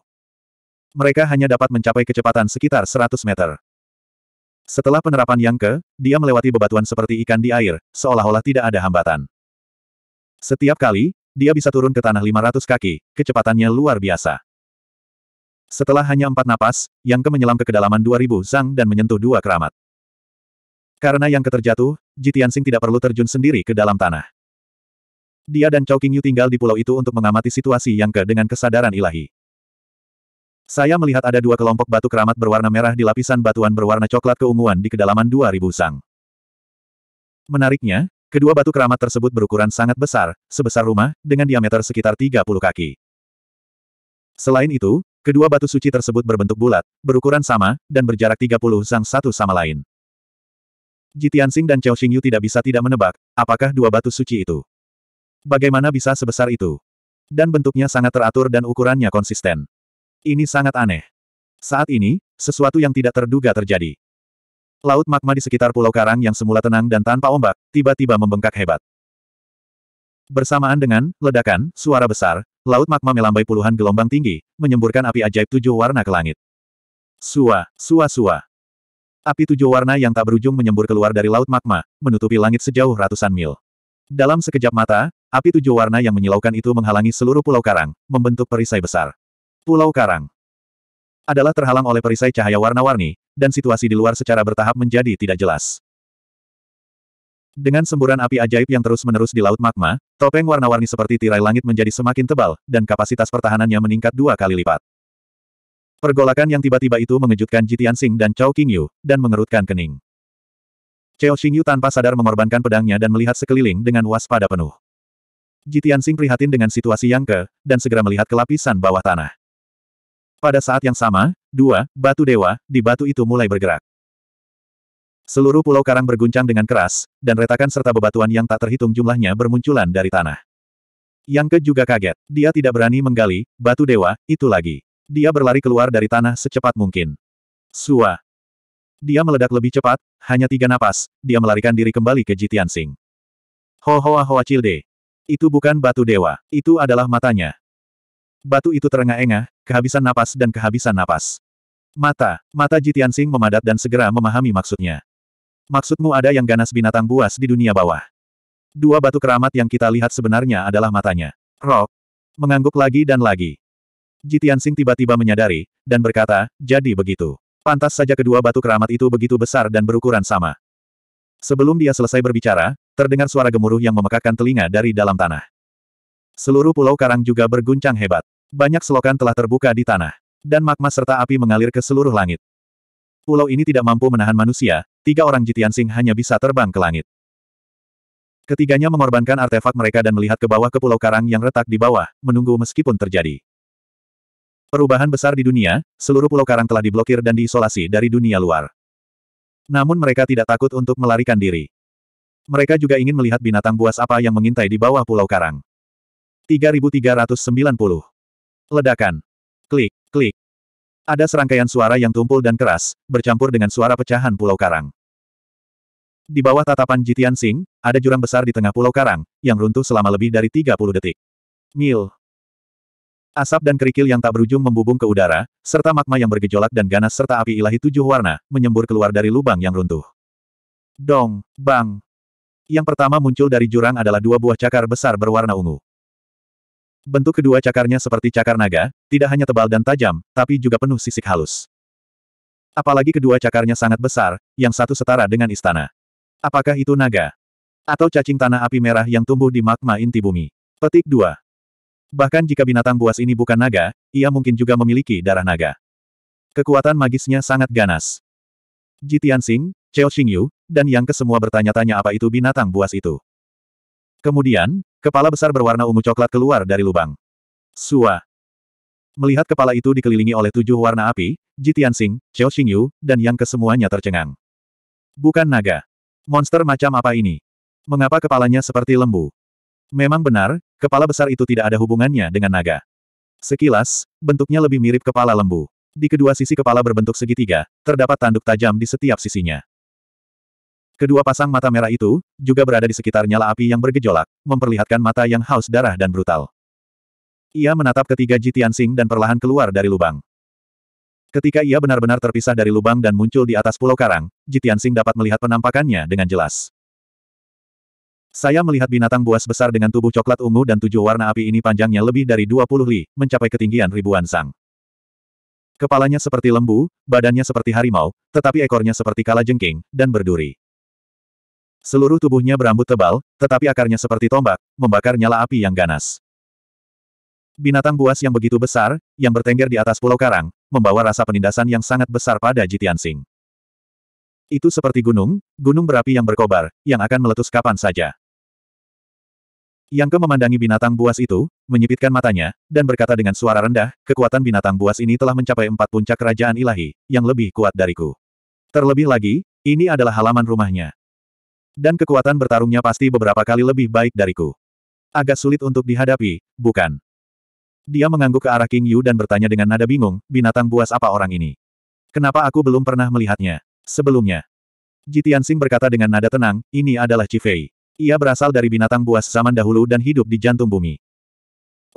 Mereka hanya dapat mencapai kecepatan sekitar 100 meter. Setelah penerapan yang ke, dia melewati bebatuan seperti ikan di air, seolah-olah tidak ada hambatan. Setiap kali, dia bisa turun ke tanah 500 kaki, kecepatannya luar biasa. Setelah hanya empat napas, Yang ke menyelam ke kedalaman 2000 zang dan menyentuh dua keramat. Karena Yang ke terjatuh, Jitiansing tidak perlu terjun sendiri ke dalam tanah. Dia dan Chow King Yu tinggal di pulau itu untuk mengamati situasi yang ke dengan kesadaran ilahi. Saya melihat ada dua kelompok batu keramat berwarna merah di lapisan batuan berwarna coklat keunguan di kedalaman 2000 sang. Menariknya, Kedua batu keramat tersebut berukuran sangat besar, sebesar rumah, dengan diameter sekitar 30 kaki. Selain itu, kedua batu suci tersebut berbentuk bulat, berukuran sama, dan berjarak 30 sang satu sama lain. Jitiansing dan Chao Xingyu tidak bisa tidak menebak, apakah dua batu suci itu. Bagaimana bisa sebesar itu? Dan bentuknya sangat teratur dan ukurannya konsisten. Ini sangat aneh. Saat ini, sesuatu yang tidak terduga terjadi. Laut magma di sekitar Pulau Karang yang semula tenang dan tanpa ombak, tiba-tiba membengkak hebat. Bersamaan dengan ledakan, suara besar, laut magma melambai puluhan gelombang tinggi, menyemburkan api ajaib tujuh warna ke langit. Sua, sua, sua. Api tujuh warna yang tak berujung menyembur keluar dari laut magma, menutupi langit sejauh ratusan mil. Dalam sekejap mata, Api tujuh warna yang menyilaukan itu menghalangi seluruh pulau karang, membentuk perisai besar. Pulau karang adalah terhalang oleh perisai cahaya warna-warni, dan situasi di luar secara bertahap menjadi tidak jelas. Dengan semburan api ajaib yang terus-menerus di laut magma, topeng warna-warni seperti tirai langit menjadi semakin tebal, dan kapasitas pertahanannya meningkat dua kali lipat. Pergolakan yang tiba-tiba itu mengejutkan Jitian Sing dan Chao Qingyu, dan mengerutkan kening. Chao Qingyu tanpa sadar mengorbankan pedangnya dan melihat sekeliling dengan waspada penuh. Jitian Sing prihatin dengan situasi yang ke, dan segera melihat ke lapisan bawah tanah. Pada saat yang sama, dua, batu dewa, di batu itu mulai bergerak. Seluruh pulau karang berguncang dengan keras, dan retakan serta bebatuan yang tak terhitung jumlahnya bermunculan dari tanah. Yang ke juga kaget, dia tidak berani menggali, batu dewa, itu lagi. Dia berlari keluar dari tanah secepat mungkin. Sua, dia meledak lebih cepat, hanya tiga napas, dia melarikan diri kembali ke Jitian Sing. Ho Hoa Hoa Cilde. Itu bukan batu dewa, itu adalah matanya. Batu itu terengah-engah, kehabisan napas dan kehabisan napas. Mata, mata Jitian Sing memadat dan segera memahami maksudnya. Maksudmu ada yang ganas binatang buas di dunia bawah. Dua batu keramat yang kita lihat sebenarnya adalah matanya. Rok. Mengangguk lagi dan lagi. Jitian Sing tiba-tiba menyadari, dan berkata, jadi begitu. Pantas saja kedua batu keramat itu begitu besar dan berukuran sama. Sebelum dia selesai berbicara, Terdengar suara gemuruh yang memekakkan telinga dari dalam tanah. Seluruh pulau karang juga berguncang hebat. Banyak selokan telah terbuka di tanah. Dan magma serta api mengalir ke seluruh langit. Pulau ini tidak mampu menahan manusia, tiga orang Jitian Sing hanya bisa terbang ke langit. Ketiganya mengorbankan artefak mereka dan melihat ke bawah ke pulau karang yang retak di bawah, menunggu meskipun terjadi. Perubahan besar di dunia, seluruh pulau karang telah diblokir dan diisolasi dari dunia luar. Namun mereka tidak takut untuk melarikan diri. Mereka juga ingin melihat binatang buas apa yang mengintai di bawah Pulau Karang. 3390. Ledakan. Klik, klik. Ada serangkaian suara yang tumpul dan keras, bercampur dengan suara pecahan Pulau Karang. Di bawah tatapan Jitian Sing, ada jurang besar di tengah Pulau Karang, yang runtuh selama lebih dari 30 detik. Mil. Asap dan kerikil yang tak berujung membubung ke udara, serta magma yang bergejolak dan ganas serta api ilahi tujuh warna, menyembur keluar dari lubang yang runtuh. Dong, bang, yang pertama muncul dari jurang adalah dua buah cakar besar berwarna ungu. Bentuk kedua cakarnya seperti cakar naga, tidak hanya tebal dan tajam, tapi juga penuh sisik halus. Apalagi kedua cakarnya sangat besar, yang satu setara dengan istana. Apakah itu naga? Atau cacing tanah api merah yang tumbuh di magma inti bumi? Petik 2. Bahkan jika binatang buas ini bukan naga, ia mungkin juga memiliki darah naga. Kekuatan magisnya sangat ganas. Ji Tianxing, Cheo Xingyu, dan yang kesemua bertanya-tanya apa itu binatang buas itu. Kemudian, kepala besar berwarna ungu coklat keluar dari lubang. Sua. Melihat kepala itu dikelilingi oleh tujuh warna api, Ji Tianxing, Cheo Xingyu, dan yang kesemuanya tercengang. Bukan naga. Monster macam apa ini? Mengapa kepalanya seperti lembu? Memang benar, kepala besar itu tidak ada hubungannya dengan naga. Sekilas, bentuknya lebih mirip kepala lembu. Di kedua sisi kepala berbentuk segitiga, terdapat tanduk tajam di setiap sisinya. Kedua pasang mata merah itu, juga berada di sekitar nyala api yang bergejolak, memperlihatkan mata yang haus darah dan brutal. Ia menatap ketiga Jitian Sing dan perlahan keluar dari lubang. Ketika ia benar-benar terpisah dari lubang dan muncul di atas pulau karang, Jitian Sing dapat melihat penampakannya dengan jelas. Saya melihat binatang buas besar dengan tubuh coklat ungu dan tujuh warna api ini panjangnya lebih dari 20 li, mencapai ketinggian ribuan sang. Kepalanya seperti lembu, badannya seperti harimau, tetapi ekornya seperti kala jengking dan berduri. Seluruh tubuhnya berambut tebal, tetapi akarnya seperti tombak, membakar nyala api yang ganas. Binatang buas yang begitu besar, yang bertengger di atas pulau karang, membawa rasa penindasan yang sangat besar pada Jitiansing. Itu seperti gunung, gunung berapi yang berkobar, yang akan meletus kapan saja. Yang ke memandangi binatang buas itu, menyipitkan matanya, dan berkata dengan suara rendah, kekuatan binatang buas ini telah mencapai empat puncak kerajaan ilahi, yang lebih kuat dariku. Terlebih lagi, ini adalah halaman rumahnya. Dan kekuatan bertarungnya pasti beberapa kali lebih baik dariku. Agak sulit untuk dihadapi, bukan? Dia mengangguk ke arah King Yu dan bertanya dengan nada bingung, binatang buas apa orang ini? Kenapa aku belum pernah melihatnya? Sebelumnya. Jitian Sing berkata dengan nada tenang, ini adalah Chifei. Ia berasal dari binatang buas zaman dahulu dan hidup di jantung bumi.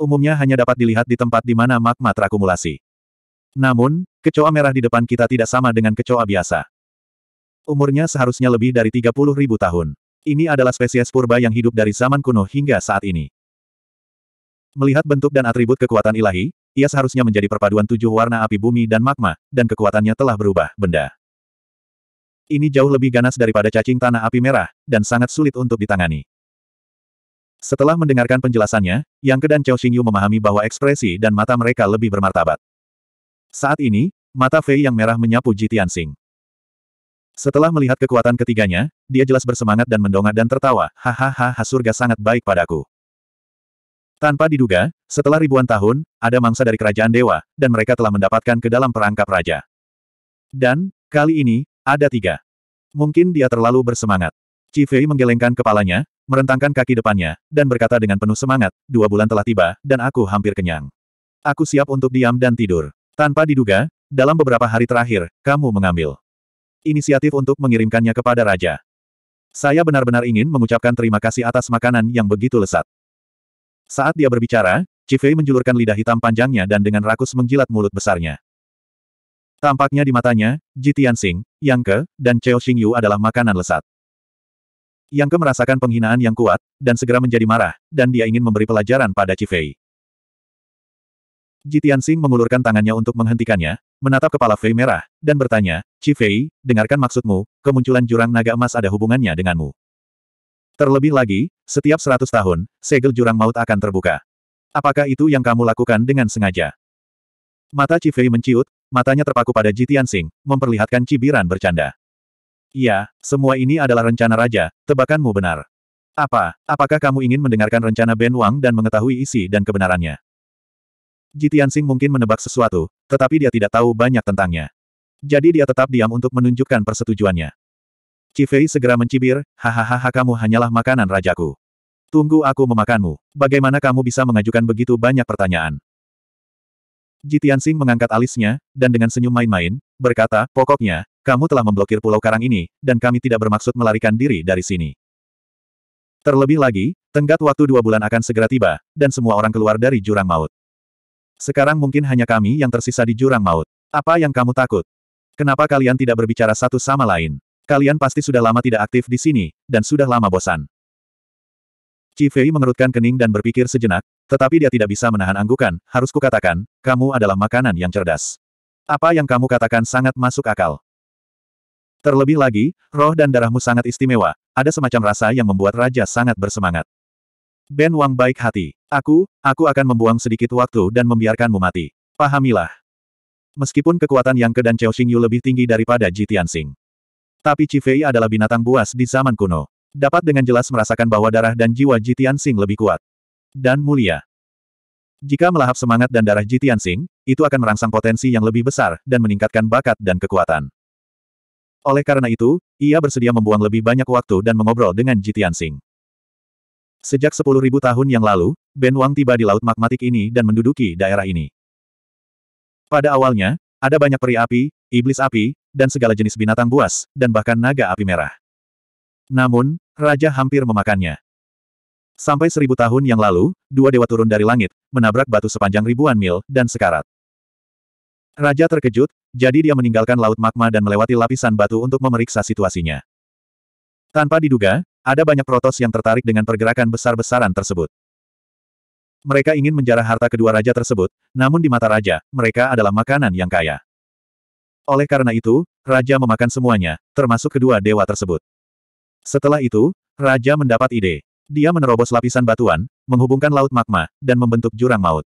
Umumnya hanya dapat dilihat di tempat di mana magma terakumulasi. Namun, kecoa merah di depan kita tidak sama dengan kecoa biasa. Umurnya seharusnya lebih dari 30 ribu tahun. Ini adalah spesies purba yang hidup dari zaman kuno hingga saat ini. Melihat bentuk dan atribut kekuatan ilahi, ia seharusnya menjadi perpaduan tujuh warna api bumi dan magma, dan kekuatannya telah berubah, benda. Ini jauh lebih ganas daripada cacing tanah api merah, dan sangat sulit untuk ditangani. Setelah mendengarkan penjelasannya, Yang Ke dan Chao Xingyu memahami bahwa ekspresi dan mata mereka lebih bermartabat. Saat ini, mata Fei yang merah menyapu Ji Tianxing. Setelah melihat kekuatan ketiganya, dia jelas bersemangat dan mendongak dan tertawa, hahaha surga sangat baik padaku. Tanpa diduga, setelah ribuan tahun, ada mangsa dari kerajaan dewa, dan mereka telah mendapatkan ke dalam perangkap raja. Dan, kali ini, ada tiga. Mungkin dia terlalu bersemangat. Cifei menggelengkan kepalanya, merentangkan kaki depannya, dan berkata dengan penuh semangat, dua bulan telah tiba, dan aku hampir kenyang. Aku siap untuk diam dan tidur. Tanpa diduga, dalam beberapa hari terakhir, kamu mengambil inisiatif untuk mengirimkannya kepada Raja. Saya benar-benar ingin mengucapkan terima kasih atas makanan yang begitu lesat. Saat dia berbicara, Cifei menjulurkan lidah hitam panjangnya dan dengan rakus menjilat mulut besarnya. Tampaknya di matanya, Ji Tianxing, Yang Ke, dan Cheo Xingyu adalah makanan lesat. Yang Ke merasakan penghinaan yang kuat, dan segera menjadi marah, dan dia ingin memberi pelajaran pada Cifei. Ji Tianxing mengulurkan tangannya untuk menghentikannya, menatap kepala Fei merah, dan bertanya, Cifei, dengarkan maksudmu, kemunculan jurang naga emas ada hubungannya denganmu. Terlebih lagi, setiap seratus tahun, segel jurang maut akan terbuka. Apakah itu yang kamu lakukan dengan sengaja? Mata Cifei menciut, matanya terpaku pada Ji Tianxing, memperlihatkan cibiran bercanda. Iya, semua ini adalah rencana raja, tebakanmu benar. Apa, apakah kamu ingin mendengarkan rencana Ben Wang dan mengetahui isi dan kebenarannya? Ji Tianxing mungkin menebak sesuatu, tetapi dia tidak tahu banyak tentangnya. Jadi dia tetap diam untuk menunjukkan persetujuannya. Cifei segera mencibir, hahaha kamu hanyalah makanan rajaku. Tunggu aku memakanmu. Bagaimana kamu bisa mengajukan begitu banyak pertanyaan? Jitian Sing mengangkat alisnya, dan dengan senyum main-main, berkata, pokoknya, kamu telah memblokir pulau karang ini, dan kami tidak bermaksud melarikan diri dari sini. Terlebih lagi, tenggat waktu dua bulan akan segera tiba, dan semua orang keluar dari jurang maut. Sekarang mungkin hanya kami yang tersisa di jurang maut. Apa yang kamu takut? Kenapa kalian tidak berbicara satu sama lain? Kalian pasti sudah lama tidak aktif di sini, dan sudah lama bosan. Civei mengerutkan kening dan berpikir sejenak, tetapi dia tidak bisa menahan anggukan, harus kukatakan, kamu adalah makanan yang cerdas. Apa yang kamu katakan sangat masuk akal. Terlebih lagi, roh dan darahmu sangat istimewa, ada semacam rasa yang membuat raja sangat bersemangat. Ben Wang baik hati. Aku, aku akan membuang sedikit waktu dan membiarkanmu mati. Pahamilah. Meskipun kekuatan Yang Ke dan Chao Xingyu lebih tinggi daripada Ji Tianxing. Tapi Cifei adalah binatang buas di zaman kuno. Dapat dengan jelas merasakan bahwa darah dan jiwa Jitian Sing lebih kuat. Dan mulia. Jika melahap semangat dan darah Jitian Sing, itu akan merangsang potensi yang lebih besar dan meningkatkan bakat dan kekuatan. Oleh karena itu, ia bersedia membuang lebih banyak waktu dan mengobrol dengan Jitian Sing. Sejak 10.000 tahun yang lalu, Ben Wang tiba di Laut Magmatik ini dan menduduki daerah ini. Pada awalnya, ada banyak peri api, iblis api, dan segala jenis binatang buas, dan bahkan naga api merah. Namun, raja hampir memakannya. Sampai seribu tahun yang lalu, dua dewa turun dari langit, menabrak batu sepanjang ribuan mil, dan sekarat. Raja terkejut, jadi dia meninggalkan laut magma dan melewati lapisan batu untuk memeriksa situasinya. Tanpa diduga, ada banyak protos yang tertarik dengan pergerakan besar-besaran tersebut. Mereka ingin menjarah harta kedua raja tersebut, namun di mata raja, mereka adalah makanan yang kaya. Oleh karena itu, raja memakan semuanya, termasuk kedua dewa tersebut. Setelah itu, Raja mendapat ide. Dia menerobos lapisan batuan, menghubungkan laut magma, dan membentuk jurang maut.